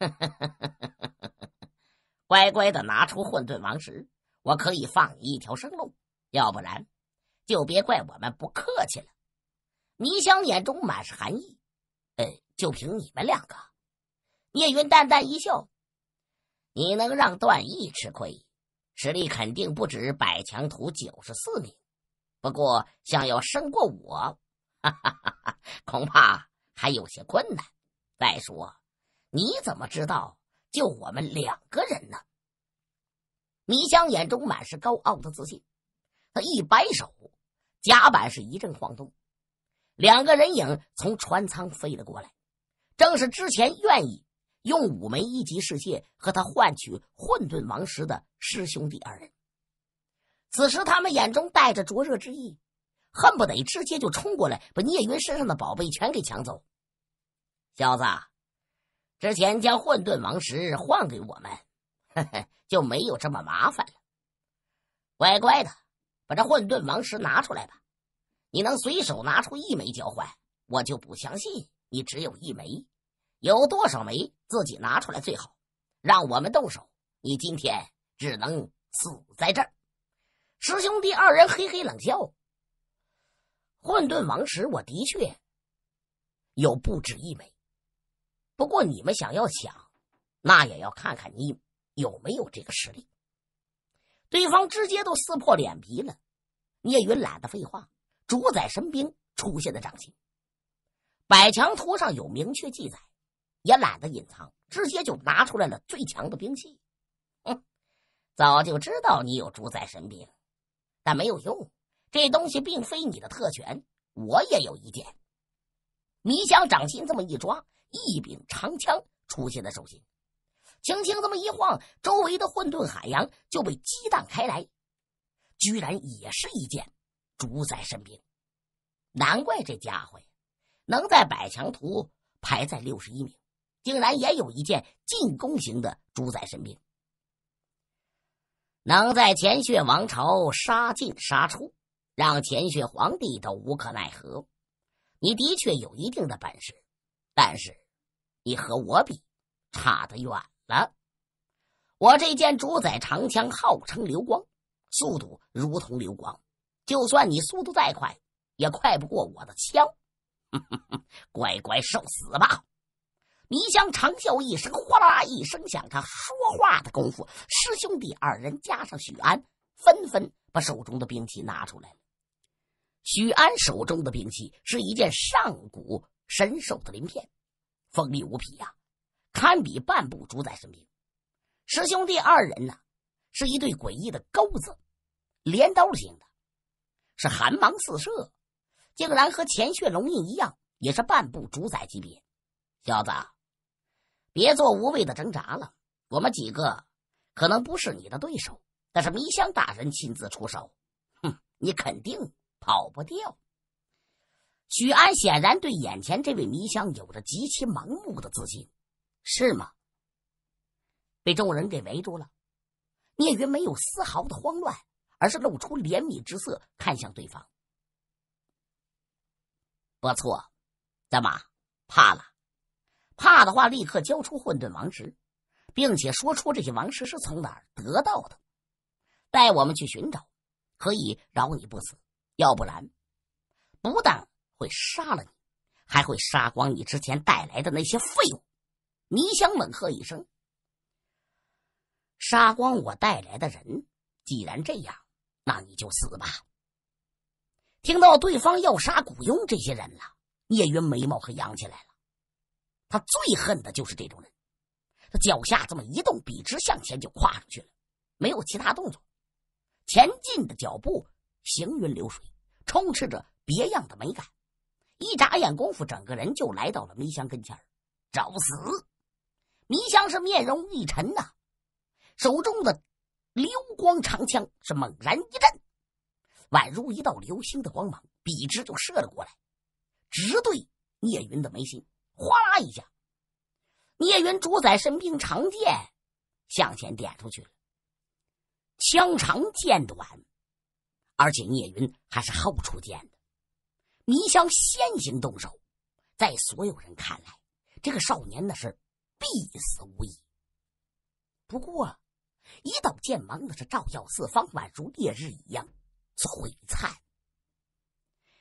乖乖的拿出混沌王石，我可以放你一条生路；要不然，就别怪我们不客气了。”迷香眼中满是寒意。就凭你们两个，聂云淡淡一笑：“你能让段毅吃亏，实力肯定不止百强图九十四名。不过想要胜过我，哈哈，恐怕还有些困难。再说，你怎么知道就我们两个人呢？”迷香眼中满是高傲的自信。他一摆手，甲板是一阵晃动，两个人影从船舱飞了过来。正是之前愿意用五枚一级世界和他换取混沌王石的师兄弟二人，此时他们眼中带着灼热之意，恨不得直接就冲过来把聂云身上的宝贝全给抢走。小子，之前将混沌王石换给我们，呵呵，就没有这么麻烦了。乖乖的，把这混沌王石拿出来吧。你能随手拿出一枚交换，我就不相信。你只有一枚，有多少枚自己拿出来最好。让我们动手，你今天只能死在这儿。师兄弟二人嘿嘿冷笑。混沌王石，我的确有不止一枚，不过你们想要抢，那也要看看你有没有这个实力。对方直接都撕破脸皮了，聂云懒得废话，主宰神兵出现在掌心。百强图上有明确记载，也懒得隐藏，直接就拿出来了最强的兵器。嗯，早就知道你有主宰神兵，但没有用。这东西并非你的特权，我也有一件。迷香掌心这么一抓，一柄长枪出现在手心，轻轻这么一晃，周围的混沌海洋就被激荡开来。居然也是一件主宰神兵，难怪这家伙。能在百强图排在六十一名，竟然也有一件进攻型的主宰神兵，能在前血王朝杀进杀出，让前血皇帝都无可奈何。你的确有一定的本事，但是你和我比差得远了。我这件主宰长枪号称流光，速度如同流光，就算你速度再快，也快不过我的枪。乖乖受死吧！迷香长啸一声，哗啦一声响。他说话的功夫，师兄弟二人加上许安，纷纷把手中的兵器拿出来许安手中的兵器是一件上古神兽的鳞片，锋利无比呀，堪比半步主宰神兵。师兄弟二人呢，是一对诡异的钩子，镰刀型的，是寒芒四射。竟然和钱血龙印一样，也是半步主宰级别。小子，别做无谓的挣扎了。我们几个可能不是你的对手，但是迷香大人亲自出手，哼，你肯定跑不掉。许安显然对眼前这位迷香有着极其盲目的自信，是吗？被众人给围住了，聂云没有丝毫的慌乱，而是露出怜悯之色，看向对方。不错，怎么怕了？怕的话，立刻交出混沌王石，并且说出这些王石是从哪儿得到的，带我们去寻找，可以饶你不死；要不然，不但会杀了你，还会杀光你之前带来的那些废物。迷香冷喝一声：“杀光我带来的人！”既然这样，那你就死吧。听到对方要杀古雍这些人了，聂云眉毛可扬起来了。他最恨的就是这种人。他脚下这么一动，笔直向前就跨出去了，没有其他动作，前进的脚步行云流水，充斥着别样的美感。一眨眼功夫，整个人就来到了迷香跟前儿。找死！迷香是面容一沉呐，手中的流光长枪是猛然一震。宛如一道流星的光芒，笔直就射了过来，直对聂云的眉心。哗啦一下，聂云主宰神兵长剑向前点出去了。枪长剑短，而且聂云还是后出剑的。迷香先行动手，在所有人看来，这个少年那是必死无疑。不过，一道剑芒那是照耀四方，宛如烈日一样。璀璨，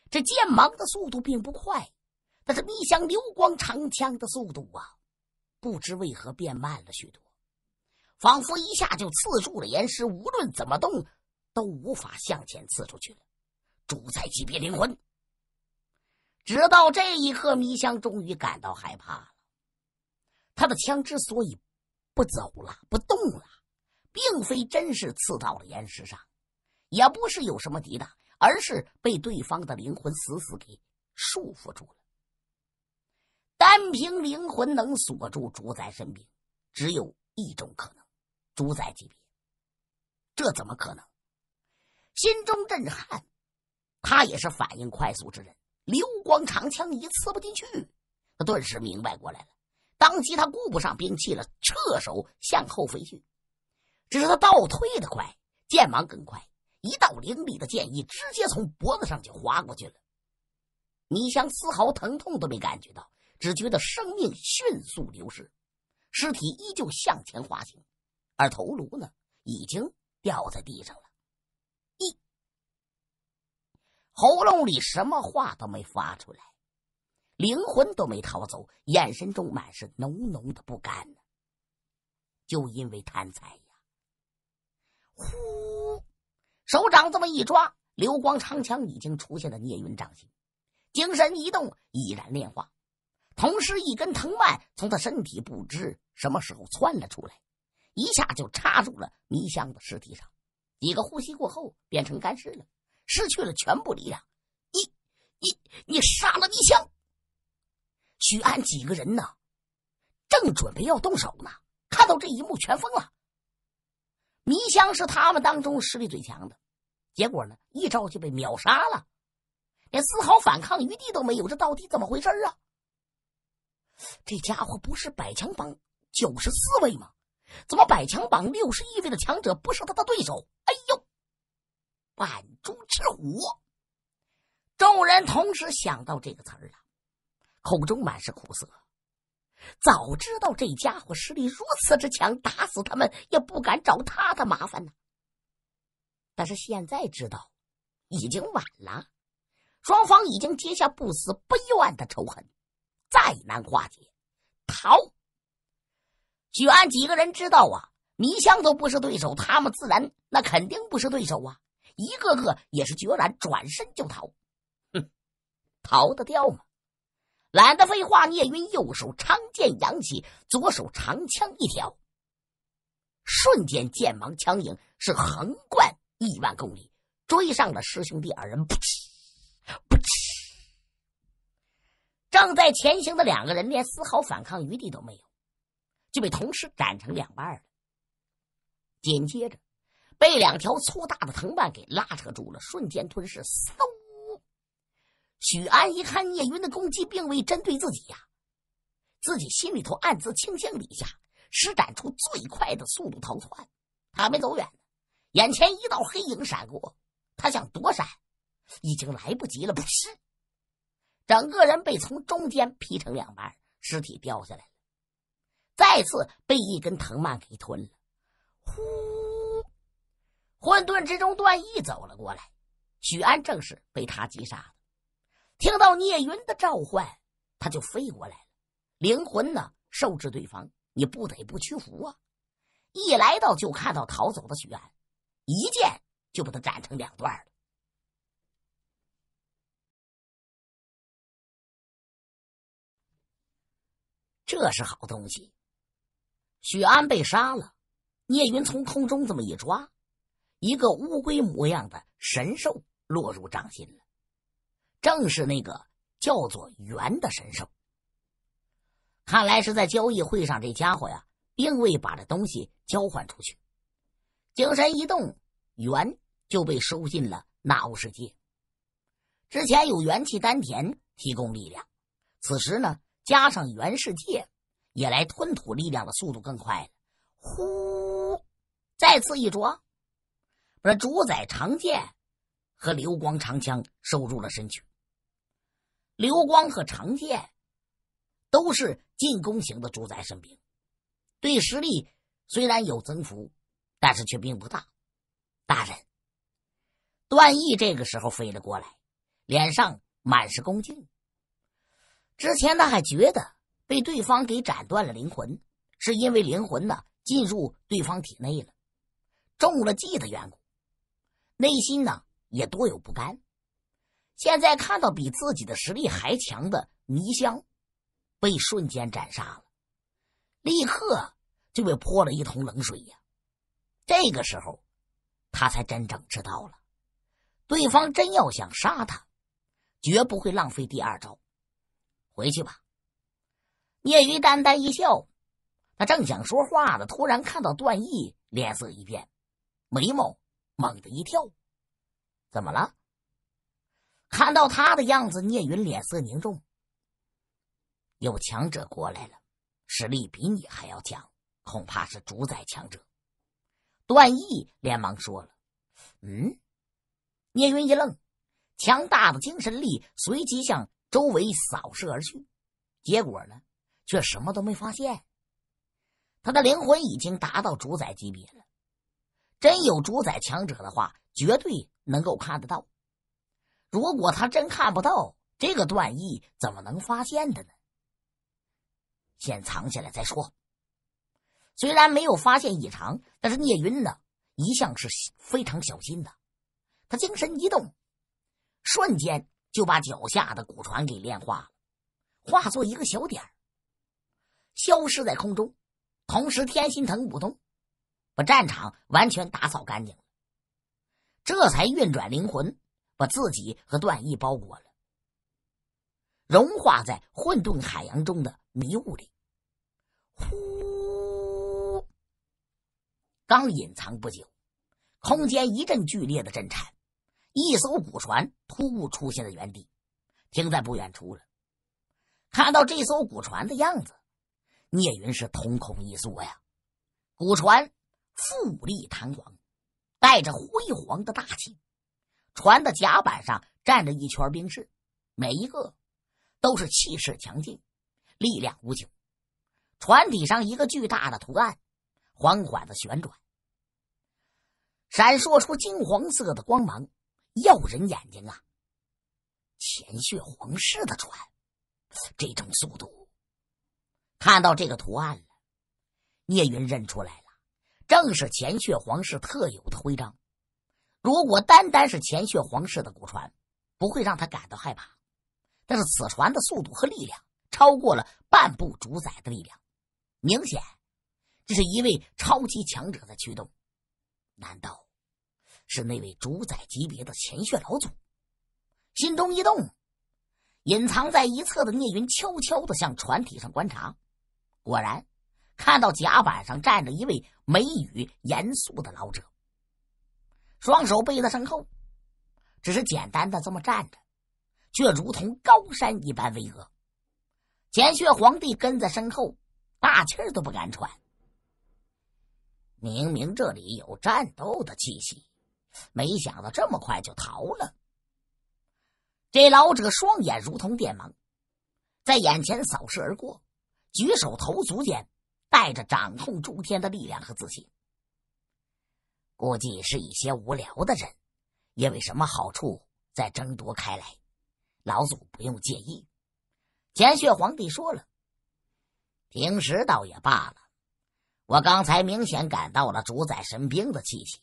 这剑芒的速度并不快，但是迷香流光长枪的速度啊，不知为何变慢了许多，仿佛一下就刺住了岩石，无论怎么动都无法向前刺出去了。主宰级别灵魂，直到这一刻，迷香终于感到害怕了。他的枪之所以不走了、不动了，并非真是刺到了岩石上。也不是有什么抵挡，而是被对方的灵魂死死给束缚住了。单凭灵魂能锁住主宰神兵，只有一种可能：主宰级别。这怎么可能？心中震撼，他也是反应快速之人。流光长枪一刺不进去，他顿时明白过来了。当即他顾不上兵器了，撤手向后飞去。只是他倒退的快，剑芒更快。一道凌厉的剑意直接从脖子上就划过去了，米香丝毫疼痛都没感觉到，只觉得生命迅速流逝，尸体依旧向前滑行，而头颅呢，已经掉在地上了。一，喉咙里什么话都没发出来，灵魂都没逃走，眼神中满是浓浓的不甘。就因为贪财呀！呼。手掌这么一抓，流光长枪已经出现在聂云掌心，精神一动，已然炼化。同时，一根藤蔓从他身体不知什么时候窜了出来，一下就插住了迷香的尸体上。几个呼吸过后，变成干尸了，失去了全部力量。你、你、你杀了迷香！许安几个人呢？正准备要动手呢，看到这一幕，全疯了。迷香是他们当中实力最强的，结果呢，一招就被秒杀了，连丝毫反抗余地都没有。这到底怎么回事啊？这家伙不是百强榜九十四位吗？怎么百强榜六十一位的强者不是他的对手？哎呦，扮猪吃虎！众人同时想到这个词儿了，口中满是苦涩。早知道这家伙实力如此之强，打死他们也不敢找他的麻烦呢。但是现在知道，已经晚了，双方已经结下不死不怨的仇恨，再难化解。逃！许安几个人知道啊，迷香都不是对手，他们自然那肯定不是对手啊，一个个也是决然转身就逃。哼，逃得掉吗？懒得废话，聂云右手长剑扬起，左手长枪一挑，瞬间剑芒枪影是横贯亿万公里，追上了师兄弟二人。噗嗤噗嗤，正在前行的两个人连丝毫反抗余地都没有，就被同时斩成两半了。紧接着，被两条粗大的藤蔓给拉扯住了，瞬间吞噬，嗖。许安一看聂云的攻击并未针对自己呀，自己心里头暗自庆幸了一下，施展出最快的速度逃窜。他没走远，眼前一道黑影闪过，他想躲闪，已经来不及了。不是，整个人被从中间劈成两半，尸体掉下来了，再次被一根藤蔓给吞了。呼！混沌之中，段毅走了过来，许安正是被他击杀。听到聂云的召唤，他就飞过来了。灵魂呢，受制对方，你不得不屈服啊！一来到就看到逃走的许安，一剑就把他斩成两段了。这是好东西。许安被杀了，聂云从空中这么一抓，一个乌龟模样的神兽落入掌心了。正是那个叫做“元”的神兽，看来是在交易会上，这家伙呀，并未把这东西交换出去。精神一动，元就被收进了纳欧世界。之前有元气丹田提供力量，此时呢，加上元世界也来吞吐力量的速度更快了。呼，再次一抓，把主宰长剑和流光长枪收入了身躯。流光和长剑，都是进攻型的主宰神兵，对实力虽然有增幅，但是却并不大。大人，段毅这个时候飞了过来，脸上满是恭敬。之前他还觉得被对方给斩断了灵魂，是因为灵魂呢进入对方体内了，中了计的缘故，内心呢也多有不甘。现在看到比自己的实力还强的倪香被瞬间斩杀了，立刻就被泼了一桶冷水呀！这个时候，他才真正知道了，对方真要想杀他，绝不会浪费第二招。回去吧。聂云淡淡一笑，他正想说话呢，突然看到段毅脸色一变，眉毛猛地一跳，怎么了？看到他的样子，聂云脸色凝重。有强者过来了，实力比你还要强，恐怕是主宰强者。段毅连忙说了：“嗯。”聂云一愣，强大的精神力随即向周围扫射而去，结果呢，却什么都没发现。他的灵魂已经达到主宰级别了，真有主宰强者的话，绝对能够看得到。如果他真看不到这个段毅怎么能发现的呢？先藏起来再说。虽然没有发现异常，但是聂云呢一向是非常小心的。他精神一动，瞬间就把脚下的古船给炼化了，化作一个小点儿，消失在空中。同时，天心藤舞动，把战场完全打扫干净了。这才运转灵魂。把自己和段毅包裹了，融化在混沌海洋中的迷雾里。呼！刚隐藏不久，空间一阵剧烈的震颤，一艘古船突兀出现在原地，停在不远处了。看到这艘古船的样子，聂云是瞳孔一缩呀！古船富丽堂皇，带着辉煌的大气。船的甲板上站着一圈兵士，每一个都是气势强劲，力量无穷。船底上一个巨大的图案，缓缓的旋转，闪烁出金黄色的光芒，耀人眼睛啊！钱血皇室的船，这种速度，看到这个图案了，聂云认出来了，正是钱血皇室特有的徽章。如果单单是前血皇室的古船，不会让他感到害怕。但是此船的速度和力量超过了半部主宰的力量，明显，这是一位超级强者的驱动。难道是那位主宰级别的前血老祖？心中一动，隐藏在一侧的聂云悄悄地向船体上观察，果然看到甲板上站着一位眉宇严肃的老者。双手背在身后，只是简单的这么站着，却如同高山一般巍峨。简血皇帝跟在身后，大气儿都不敢喘。明明这里有战斗的气息，没想到这么快就逃了。这老者双眼如同电芒，在眼前扫视而过，举手投足间带着掌控诸天的力量和自信。估计是一些无聊的人，因为什么好处在争夺开来。老祖不用介意。乾血皇帝说了，平时倒也罢了，我刚才明显感到了主宰神兵的气息，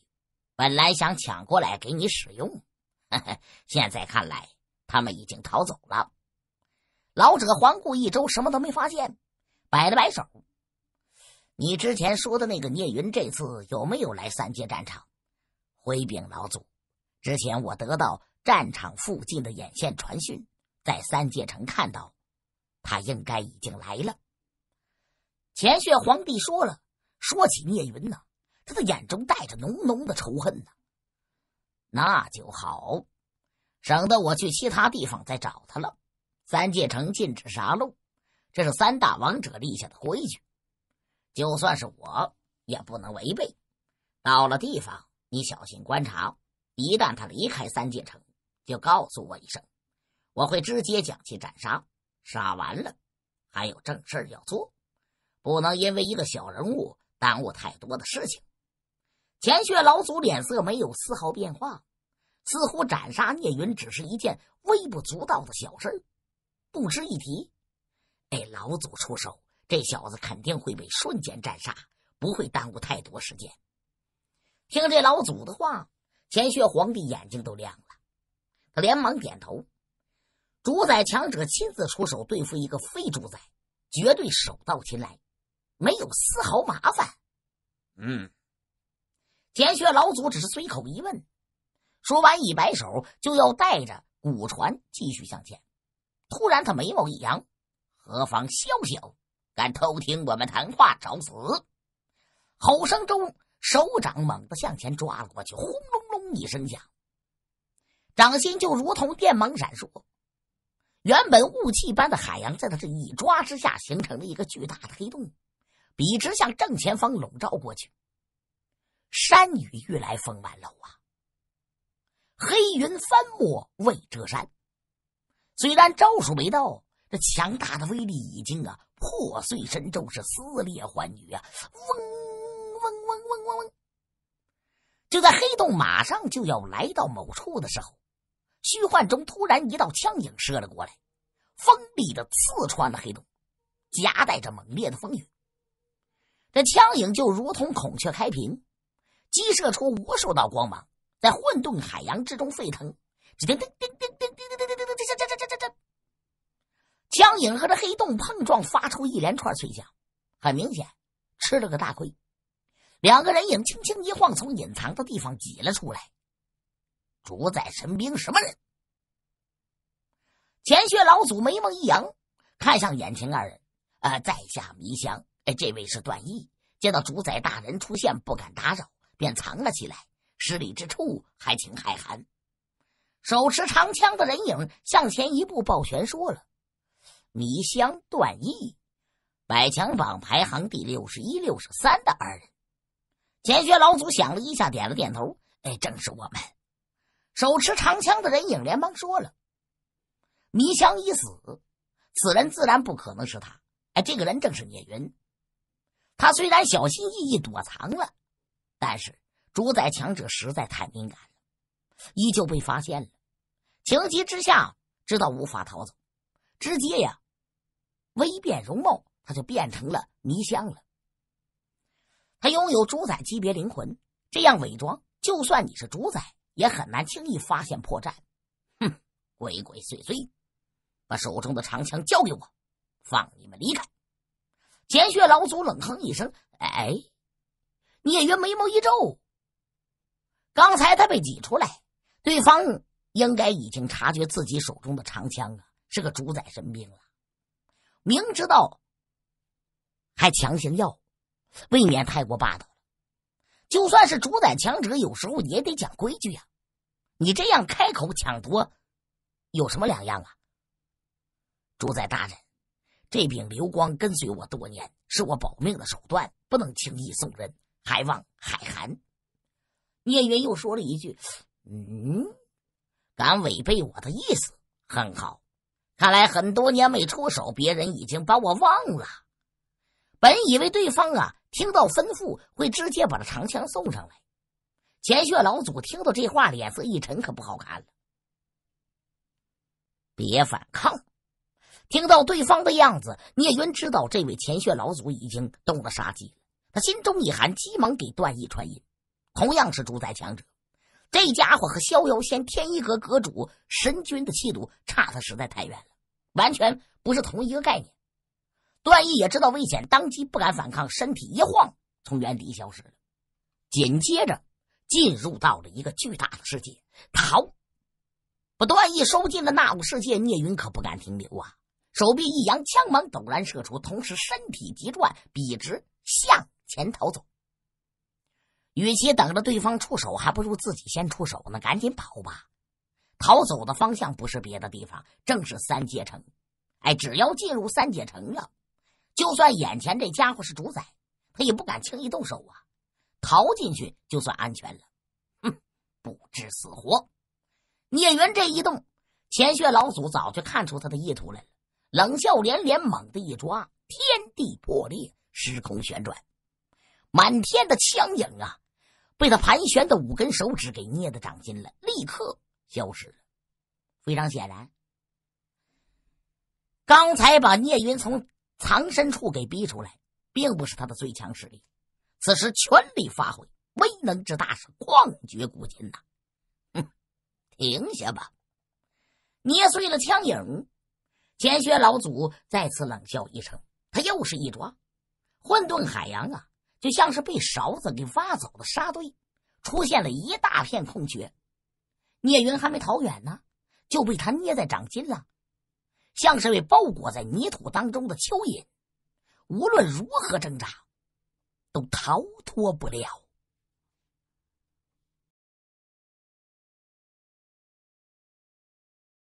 本来想抢过来给你使用，呵呵，现在看来他们已经逃走了。老者环顾一周，什么都没发现，摆了摆手。你之前说的那个聂云，这次有没有来三界战场？回禀老祖，之前我得到战场附近的眼线传讯，在三界城看到他，应该已经来了。前血皇帝说了，说起聂云呢，他的眼中带着浓浓的仇恨呢。那就好，省得我去其他地方再找他了。三界城禁止杀戮，这是三大王者立下的规矩。就算是我也不能违背。到了地方，你小心观察，一旦他离开三界城，就告诉我一声，我会直接将其斩杀。杀完了，还有正事要做，不能因为一个小人物耽误太多的事情。钱穴老祖脸色没有丝毫变化，似乎斩杀聂云只是一件微不足道的小事不值一提。哎，老祖出手。这小子肯定会被瞬间斩杀，不会耽误太多时间。听这老祖的话，钱学皇帝眼睛都亮了，他连忙点头。主宰强者亲自出手对付一个非主宰，绝对手到擒来，没有丝毫麻烦。嗯，钱学老祖只是随口一问，说完一摆手，就要带着古船继续向前。突然，他眉毛一扬：“何方宵小！”敢偷听我们谈话，找死！吼声中，手掌猛地向前抓了过去，轰隆隆一声响，掌心就如同电芒闪烁。原本雾气般的海洋，在他这一抓之下，形成了一个巨大的黑洞，笔直向正前方笼罩过去。山雨欲来风满楼啊！黑云翻墨未遮山。虽然招数没到。这强大的威力已经啊，破碎神咒，是撕裂寰宇啊！嗡嗡嗡嗡嗡嗡！就在黑洞马上就要来到某处的时候，虚幻中突然一道枪影射了过来，锋利的刺穿了黑洞，夹带着猛烈的风雨。这枪影就如同孔雀开屏，激射出无数道光芒，在混沌海洋之中沸腾。只听叮叮叮叮叮叮叮叮叮叮叮叮这这这。枪影和这黑洞碰撞，发出一连串脆响。很明显，吃了个大亏。两个人影轻轻一晃，从隐藏的地方挤了出来。主宰神兵，什么人？钱血老祖眉毛一扬，看向眼前二人：“呃，在下迷香，哎，这位是段毅。见到主宰大人出现，不敢打扰，便藏了起来。失礼之处，还请海涵。”手持长枪的人影向前一步，抱拳说了。迷香断义，百强榜排行第六十一、六十三的二人，钱学老祖想了一下，点了点头：“哎，正是我们。”手持长枪的人影连忙说了：“迷香已死，此人自然不可能是他。”哎，这个人正是聂云。他虽然小心翼翼躲藏了，但是主宰强者实在太敏感，依旧被发现了。情急之下，知道无法逃走，直接呀。微变容貌，他就变成了迷香了。他拥有主宰级别灵魂，这样伪装，就算你是主宰，也很难轻易发现破绽。哼，鬼鬼祟祟，把手中的长枪交给我，放你们离开。简血老祖冷哼一声：“哎！”聂云眉毛一皱，刚才他被挤出来，对方应该已经察觉自己手中的长枪啊是个主宰神兵了。明知道还强行要，未免太过霸道了。就算是主宰强者，有时候也得讲规矩呀。你这样开口抢夺，有什么两样啊？主宰大人，这柄流光跟随我多年，是我保命的手段，不能轻易送人，还望海涵。聂云又说了一句：“嗯，敢违背我的意思，很好。”看来很多年没出手，别人已经把我忘了。本以为对方啊听到吩咐会直接把这长枪送上来，钱穴老祖听到这话脸色一沉，可不好看了。别反抗！听到对方的样子，聂云知道这位钱穴老祖已经动了杀机，他心中一寒，急忙给段毅传音。同样是主宰强者，这家伙和逍遥仙、天一阁阁主神君的气度差的实在太远了。完全不是同一个概念。段毅也知道危险，当即不敢反抗，身体一晃，从原地消失了。紧接着，进入到了一个巨大的世界，逃！把段毅收进了那物世界。聂云可不敢停留啊，手臂一扬，枪芒陡然射出，同时身体急转，笔直向前逃走。与其等着对方出手，还不如自己先出手呢，赶紧跑吧！逃走的方向不是别的地方，正是三界城。哎，只要进入三界城了，就算眼前这家伙是主宰，他也不敢轻易动手啊。逃进去就算安全了。哼，不知死活！聂云这一动，钱穴老祖早就看出他的意图来了，冷笑连连，猛地一抓，天地破裂，时空旋转，满天的枪影啊，被他盘旋的五根手指给捏得掌筋了，立刻。消失了。非常显然，刚才把聂云从藏身处给逼出来，并不是他的最强实力。此时全力发挥，威能之大是旷绝古今呐！哼，停下吧！捏碎了枪影，钱学老祖再次冷笑一声，他又是一抓，混沌海洋啊，就像是被勺子给挖走的沙堆，出现了一大片空缺。聂云还没逃远呢，就被他捏在掌心了，像是被包裹在泥土当中的蚯蚓，无论如何挣扎，都逃脱不了。